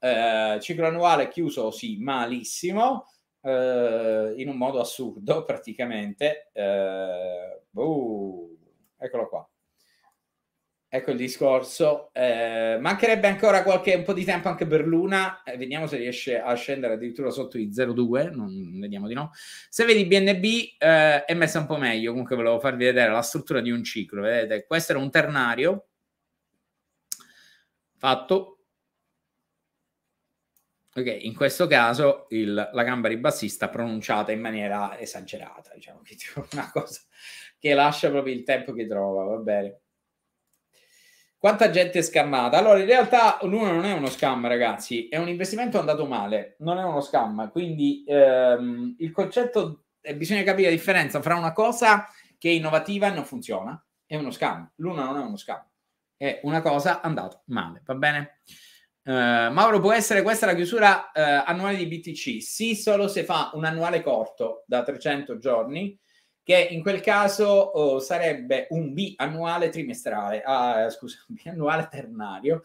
Speaker 1: Eh, ciclo annuale chiuso sì, malissimo. Eh, in un modo assurdo <laughs> praticamente. Eh, uh, eccolo qua. Ecco il discorso. Eh, mancherebbe ancora qualche, un po' di tempo anche per Luna. Eh, vediamo se riesce a scendere addirittura sotto i 0,2. Non, vediamo di no. Se vedi BNB eh, è messa un po' meglio. Comunque volevo farvi vedere la struttura di un ciclo. Vedete, questo era un ternario fatto Ok, in questo caso il, la gamba ribassista pronunciata in maniera esagerata, diciamo che è <laughs> una cosa che lascia proprio il tempo che trova, va bene. Quanta gente è scammata? Allora, in realtà l'uno non è uno scam, ragazzi, è un investimento andato male, non è uno scam. Quindi ehm, il concetto, eh, bisogna capire la differenza fra una cosa che è innovativa e non funziona, è uno scam. L'uno non è uno scam, è una cosa andata male, va bene? Uh, Mauro, può essere questa la chiusura uh, annuale di BTC? Sì, solo se fa un annuale corto da 300 giorni, che in quel caso oh, sarebbe un B annuale trimestrale, ah, scusa, B annuale ternario.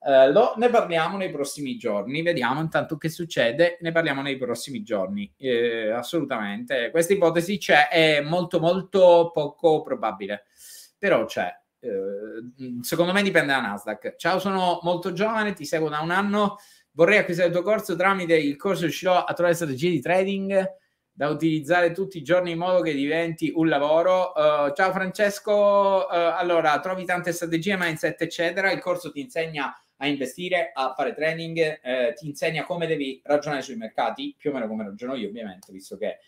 Speaker 1: Uh, lo, ne parliamo nei prossimi giorni, vediamo intanto che succede, ne parliamo nei prossimi giorni, eh, assolutamente. Questa ipotesi c'è, è molto molto poco probabile, però c'è. Ehm, secondo me dipende da Nasdaq. Ciao, sono molto giovane, ti seguo da un anno. Vorrei acquisire il tuo corso tramite il corso uscirò trovare strategie di trading da utilizzare tutti i giorni in modo che diventi un lavoro. Uh, ciao Francesco, uh, allora trovi tante strategie, mindset, eccetera. Il corso ti insegna a investire, a fare trading, eh, ti insegna come devi ragionare sui mercati, più o meno come ragiono io, ovviamente, visto che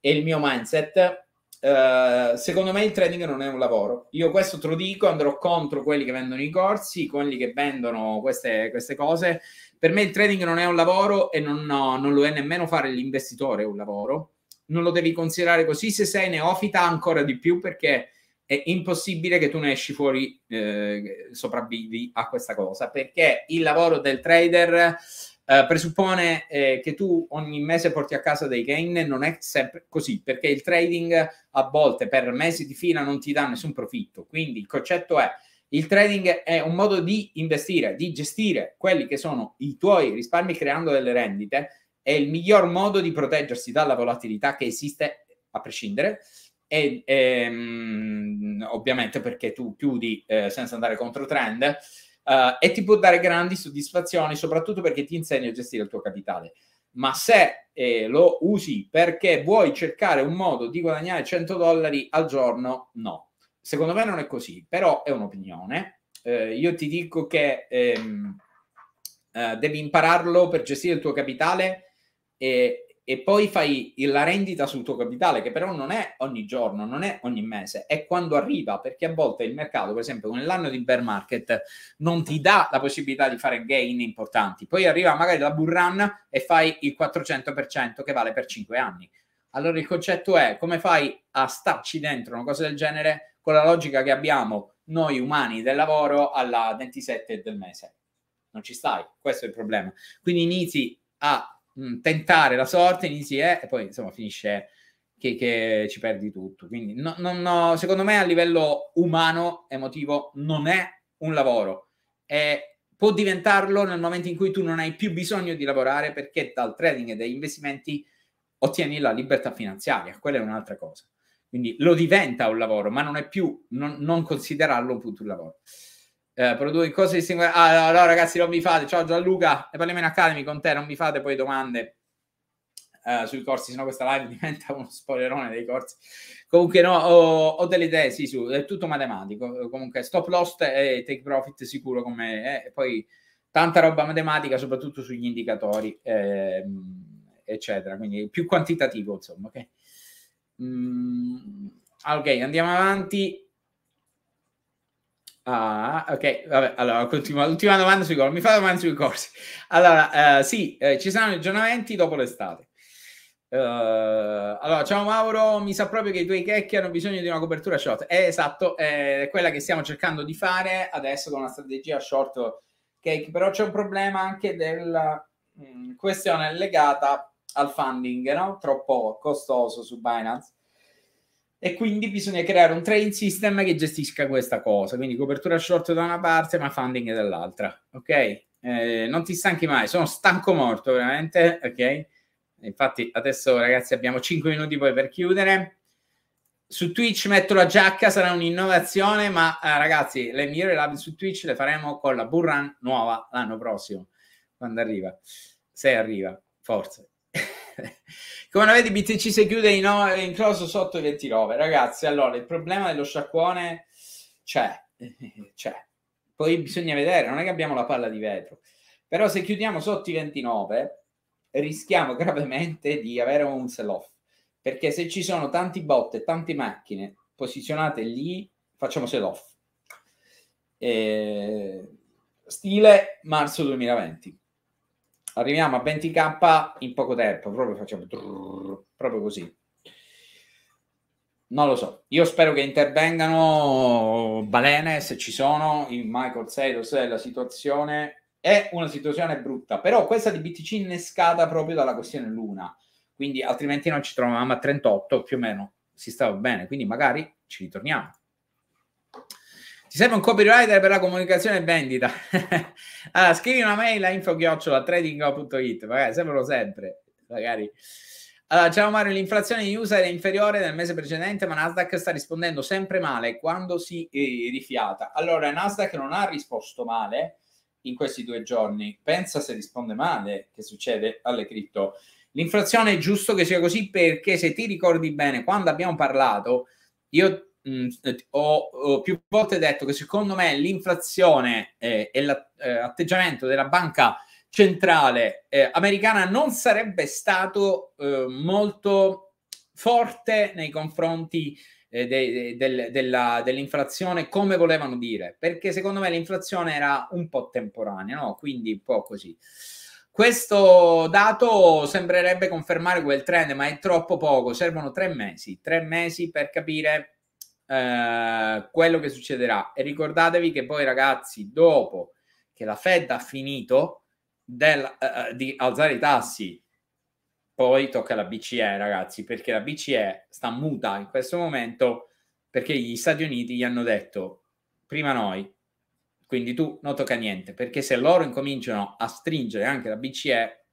Speaker 1: è il mio mindset eh, secondo me il trading non è un lavoro. Io questo te lo dico, andrò contro quelli che vendono i corsi, quelli che vendono queste, queste cose. Per me il trading non è un lavoro e non, no, non lo è nemmeno fare l'investitore un lavoro. Non lo devi considerare così se sei neofita ancora di più perché è impossibile che tu ne esci fuori, eh, sopravvivi a questa cosa perché il lavoro del trader eh, presuppone eh, che tu ogni mese porti a casa dei gain, non è sempre così, perché il trading a volte per mesi di fila non ti dà nessun profitto. Quindi il concetto è, il trading è un modo di investire, di gestire quelli che sono i tuoi risparmi creando delle rendite, è il miglior modo di proteggersi dalla volatilità che esiste a prescindere. E, e, ehm, ovviamente perché tu chiudi eh, senza andare contro trend uh, e ti può dare grandi soddisfazioni, soprattutto perché ti insegna a gestire il tuo capitale. Ma se eh, lo usi perché vuoi cercare un modo di guadagnare 100 dollari al giorno, no. Secondo me non è così, però è un'opinione. Eh, io ti dico che ehm, eh, devi impararlo per gestire il tuo capitale e e poi fai la rendita sul tuo capitale, che però non è ogni giorno, non è ogni mese, è quando arriva, perché a volte il mercato, per esempio nell'anno di bear market, non ti dà la possibilità di fare gain importanti. Poi arriva magari la bull run e fai il 400% che vale per 5 anni. Allora il concetto è come fai a starci dentro una cosa del genere con la logica che abbiamo noi umani del lavoro alla 27 del mese. Non ci stai, questo è il problema. Quindi inizi a mh, mm, tentare la sorte, inizi eh, e poi insomma finisce che, che ci perdi tutto. Quindi no, no, no, secondo me a livello umano, emotivo, non è un lavoro. È, può diventarlo nel momento in cui tu non hai più bisogno di lavorare perché dal trading e dagli investimenti ottieni la libertà finanziaria, quella è un'altra cosa. Quindi lo diventa un lavoro, ma non è più, non, non considerarlo appunto un lavoro eh, produi cose singola. Ah, allora ragazzi, non mi fate. Ciao Gianluca, e parliamo in Academy con te, non mi fate poi domande. Uh, sui corsi, sennò questa live <laughs> diventa uno spoilerone dei corsi. Comunque, no, ho, ho delle idee, sì, su, è tutto matematico. Comunque, stop loss e take profit sicuro come eh, poi tanta roba matematica, soprattutto sugli indicatori, eh, eccetera. Quindi più quantitativo, insomma, ok. Mm, ah, ok, andiamo avanti. Ah, ok, vabbè, allora continua. L'ultima domanda sui corsi. Mi fa domanda sui corsi. Allora, eh, sì, eh, ci saranno aggiornamenti dopo l'estate. Eh, allora, ciao Mauro, mi sa proprio che i tuoi checchi hanno bisogno di una copertura short. È eh, esatto, eh, è quella che stiamo cercando di fare adesso con una strategia short cake, però c'è un problema anche della mh, mm, questione legata al funding, no? Troppo costoso su Binance e quindi bisogna creare un trading system che gestisca questa cosa, quindi copertura short da una parte ma funding dall'altra, ok? Eh, non ti stanchi mai, sono stanco morto veramente, ok? Infatti adesso ragazzi abbiamo 5 minuti poi per chiudere. Su Twitch metto la giacca, sarà un'innovazione, ma eh, ragazzi le migliori live su Twitch le faremo con la Burran nuova l'anno prossimo, quando arriva, se arriva, forse. <laughs> Come vedi BTC si chiude in, in close sotto i 29. Ragazzi, allora, il problema dello sciacquone c'è, <laughs> c'è. Poi bisogna vedere, non è che abbiamo la palla di vetro. Però se chiudiamo sotto i 29 rischiamo <laughs> gravemente di avere un sell-off. Perché se ci sono tanti bot e tante macchine posizionate lì, facciamo sell-off. E... Eh, stile marzo 2020 arriviamo a 20k in poco tempo, proprio facciamo proprio così. Non lo so, io spero che intervengano balene se ci sono, in Michael Saylor è la situazione, è una situazione brutta, però questa di BTC innescata proprio dalla questione Luna, quindi altrimenti non ci trovavamo a 38 più o meno, si stava bene, quindi magari ci ritorniamo. Ti serve un copywriter per la comunicazione e vendita. <laughs> allora, scrivi una mail a info-tradingo.it, magari servono sempre, magari. Allora, ciao Mario, l'inflazione di USA era inferiore nel mese precedente, ma Nasdaq sta rispondendo sempre male quando si eh, rifiata. Allora, Nasdaq non ha risposto male in questi due giorni. Pensa se risponde male che succede alle cripto. L'inflazione è giusto che sia così perché se ti ricordi bene, quando abbiamo parlato, io mh, mm, eh, ho, ho, più volte detto che secondo me l'inflazione eh, e l'atteggiamento eh, della banca centrale eh, americana non sarebbe stato eh, molto forte nei confronti eh, de, de, de, della, dell'inflazione come volevano dire, perché secondo me l'inflazione era un po' temporanea, no? quindi un po' così. Questo dato sembrerebbe confermare quel trend, ma è troppo poco, servono tre mesi, tre mesi per capire eh, quello che succederà. E ricordatevi che poi, ragazzi, dopo che la Fed ha finito del, eh, eh di alzare i tassi, poi tocca alla BCE, ragazzi, perché la BCE sta muta in questo momento perché gli Stati Uniti gli hanno detto prima noi, quindi tu non tocca niente, perché se loro incominciano a stringere anche la BCE,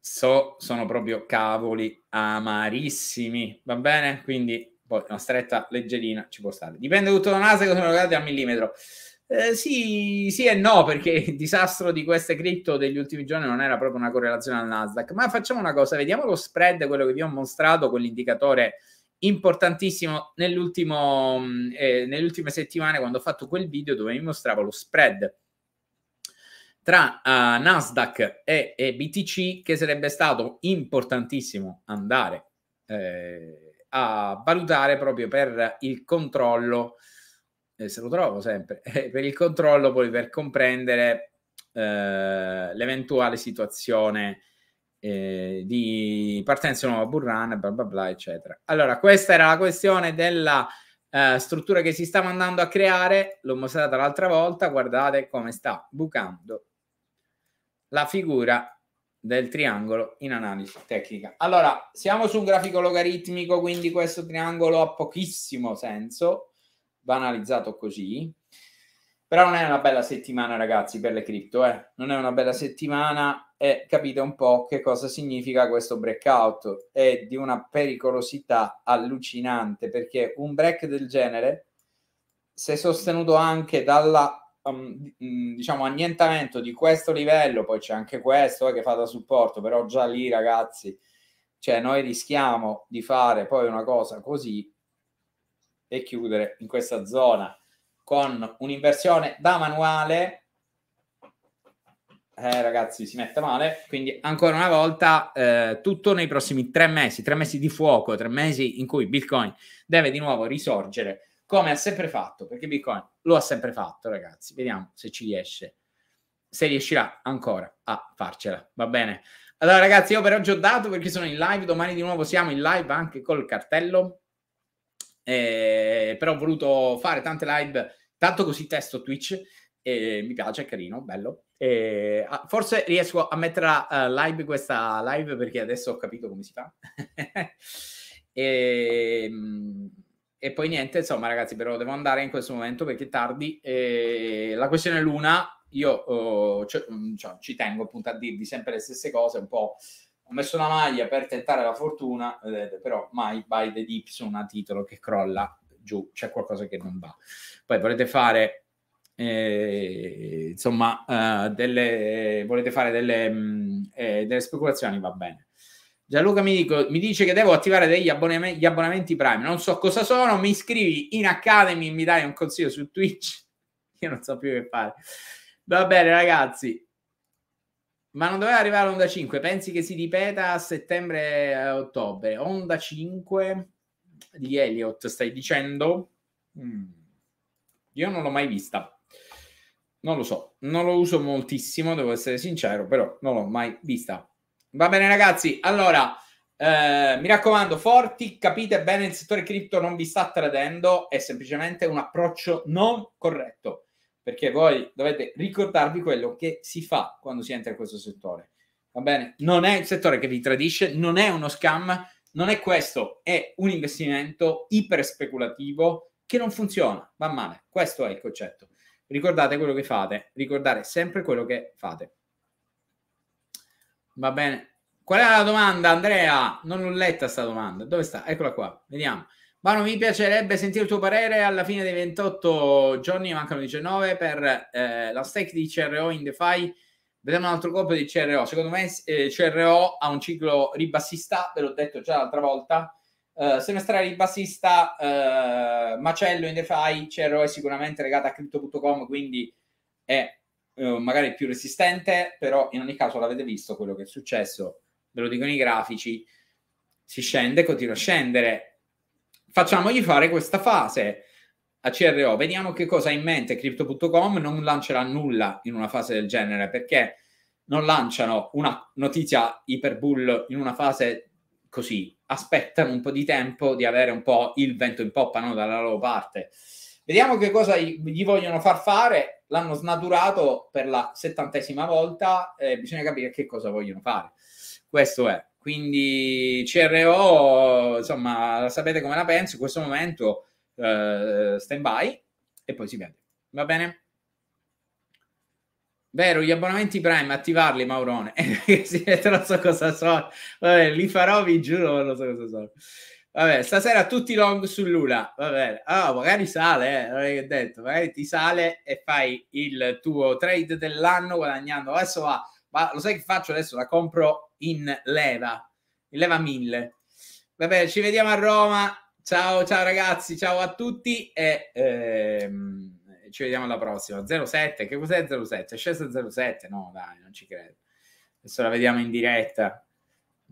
Speaker 1: so, sono proprio cavoli amarissimi, va bene? Quindi poi una stretta leggerina ci può stare. Dipende tutto da un ASIC, sono guardate al millimetro. Eh, sì, sì e no, perché <laughs> il disastro di queste cripto degli ultimi giorni non era proprio una correlazione al Nasdaq. Ma facciamo una cosa, vediamo lo spread, quello che vi ho mostrato, quell'indicatore importantissimo nell'ultimo, mm, eh, nelle ultime settimane quando ho fatto quel video dove vi mostravo lo spread tra uh, Nasdaq e, e, BTC che sarebbe stato importantissimo andare eh, a valutare proprio per il controllo, eh, se lo trovo sempre, <laughs> eh, per il controllo poi per comprendere eh, l'eventuale situazione eh, di partenza nuova burrana, bla bla bla, eccetera. Allora, questa era la questione della eh, struttura che si sta andando a creare, l'ho mostrata l'altra volta, guardate come sta bucando la figura del triangolo in analisi tecnica. Allora, siamo su un grafico logaritmico, quindi questo triangolo ha pochissimo senso, va analizzato così. Però non è una bella settimana, ragazzi, per le cripto, eh. Non è una bella settimana e capite un po' che cosa significa questo breakout. È di una pericolosità allucinante, perché un break del genere, se sostenuto anche dalla Um, mm, diciamo annientamento di questo livello, poi c'è anche questo eh, che fa da supporto, però già lì ragazzi, cioè noi rischiamo di fare poi una cosa così e chiudere in questa zona con un'inversione da manuale eh, ragazzi, si mette male. Quindi, ancora una volta, eh, tutto nei prossimi tre mesi, tre mesi di fuoco, tre mesi in cui Bitcoin deve di nuovo risorgere come ha sempre fatto, perché Bitcoin lo ha sempre fatto, ragazzi. Vediamo se ci riesce, se riuscirà ancora a farcela, va bene? Allora, ragazzi, io per oggi ho dato perché sono in live, domani di nuovo siamo in live anche col cartello. Eh, però ho voluto fare tante live, tanto così testo Twitch, eh, mi piace, è carino, bello. Eh, forse riesco a mettere uh, live questa live perché adesso ho capito come si fa. <laughs> e, ehm, e poi niente, insomma ragazzi, però devo andare in questo momento perché è tardi. Eh, la questione Luna, io oh, cioè, mm, cioè, ci tengo appunto a dirvi sempre le stesse cose, un po' ho messo la maglia per tentare la fortuna, vedete, però mai by the dips una titolo che crolla giù, c'è qualcosa che non va. Poi volete fare eh, insomma, eh, delle, volete fare delle, mh, mm, eh, delle, speculazioni, va bene. Gianluca mi, dico, mi, dice che devo attivare degli abbonamenti, gli abbonamenti Prime. Non so cosa sono. Mi iscrivi in Academy, mi dai un consiglio su Twitch. <laughs> Io non so più che fare. Va bene, ragazzi. Ma non doveva arrivare Onda 5. Pensi che si ripeta a settembre-ottobre? Eh, Onda 5 di Elliot, stai dicendo? Mm. Io non l'ho mai vista. Non lo so. Non lo uso moltissimo, devo essere sincero, però non l'ho mai vista. Va bene ragazzi, allora eh, mi raccomando, forti, capite bene il settore cripto non vi sta tradendo, è semplicemente un approccio non corretto, perché voi dovete ricordarvi quello che si fa quando si entra in questo settore. Va bene? Non è il settore che vi tradisce, non è uno scam, non è questo, è un investimento iper speculativo che non funziona, va male. Questo è il concetto. Ricordate quello che fate, ricordate sempre quello che fate. Va bene. Qual è la domanda, Andrea? Non l'ho letta sta domanda. Dove sta? Eccola qua. Vediamo. Manu, mi piacerebbe sentire il tuo parere alla fine dei 28 giorni, mancano 19, per eh, la stake di CRO in DeFi. Vediamo un altro colpo di CRO. Secondo me eh, CRO ha un ciclo ribassista, ve l'ho detto già l'altra volta. Eh, semestrale ribassista, eh, macello in DeFi, CRO è sicuramente legato a Crypto.com, quindi è eh, magari più resistente, però in ogni caso l'avete visto quello che è successo, ve lo dicono i grafici, si scende, continua a scendere. Facciamogli fare questa fase a CRO, vediamo che cosa ha in mente Crypto.com, non lancerà nulla in una fase del genere, perché non lanciano una notizia iperbull in una fase così, aspettano un po' di tempo di avere un po' il vento in poppa no? dalla loro parte. Vediamo che cosa gli vogliono far fare. L'hanno snaturato per la settantesima volta. Eh, bisogna capire che cosa vogliono fare. Questo è. Quindi CRO, insomma, sapete come la penso in questo momento. Eh, stand by e poi si vede. Va bene? Vero, gli abbonamenti Prime, attivarli, Maurone. <laughs> non so cosa sono. Vabbè, li farò, vi giuro, non so cosa sono. Vabbè, stasera tutti long sull'Ula. Va bene. Ah, magari sale, eh, non è che detto. Magari ti sale e fai il tuo trade dell'anno guadagnando. Adesso va. Ma lo sai che faccio adesso? La compro in leva. In leva 1000. Vabbè, ci vediamo a Roma. Ciao, ciao ragazzi, ciao a tutti e ehm, ci vediamo alla prossima. 07, che cos'è 07? È sceso 07? No, dai, non ci credo. Adesso la vediamo in diretta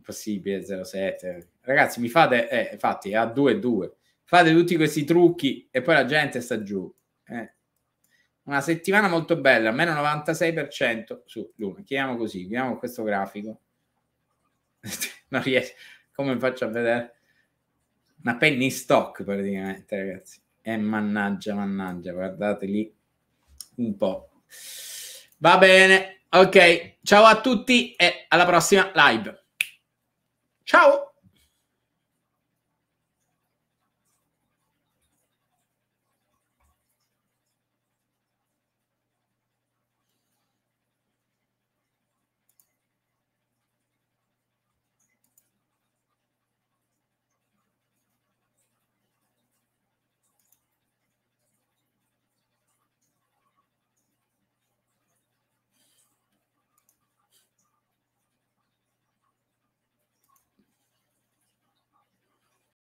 Speaker 1: impossibile 0,7 Ragazzi, mi fate, eh, infatti, a 2-2. Fate tutti questi trucchi e poi la gente sta giù. Eh. Una settimana molto bella, meno 96% su Luna. Chiamiamo così, chiamiamo questo grafico. <laughs> non riesco, come faccio a vedere? Una penny stock praticamente, ragazzi. E eh, mannaggia, mannaggia, guardate lì un po'. Va bene, ok. Ciao a tutti e alla prossima live. Ciao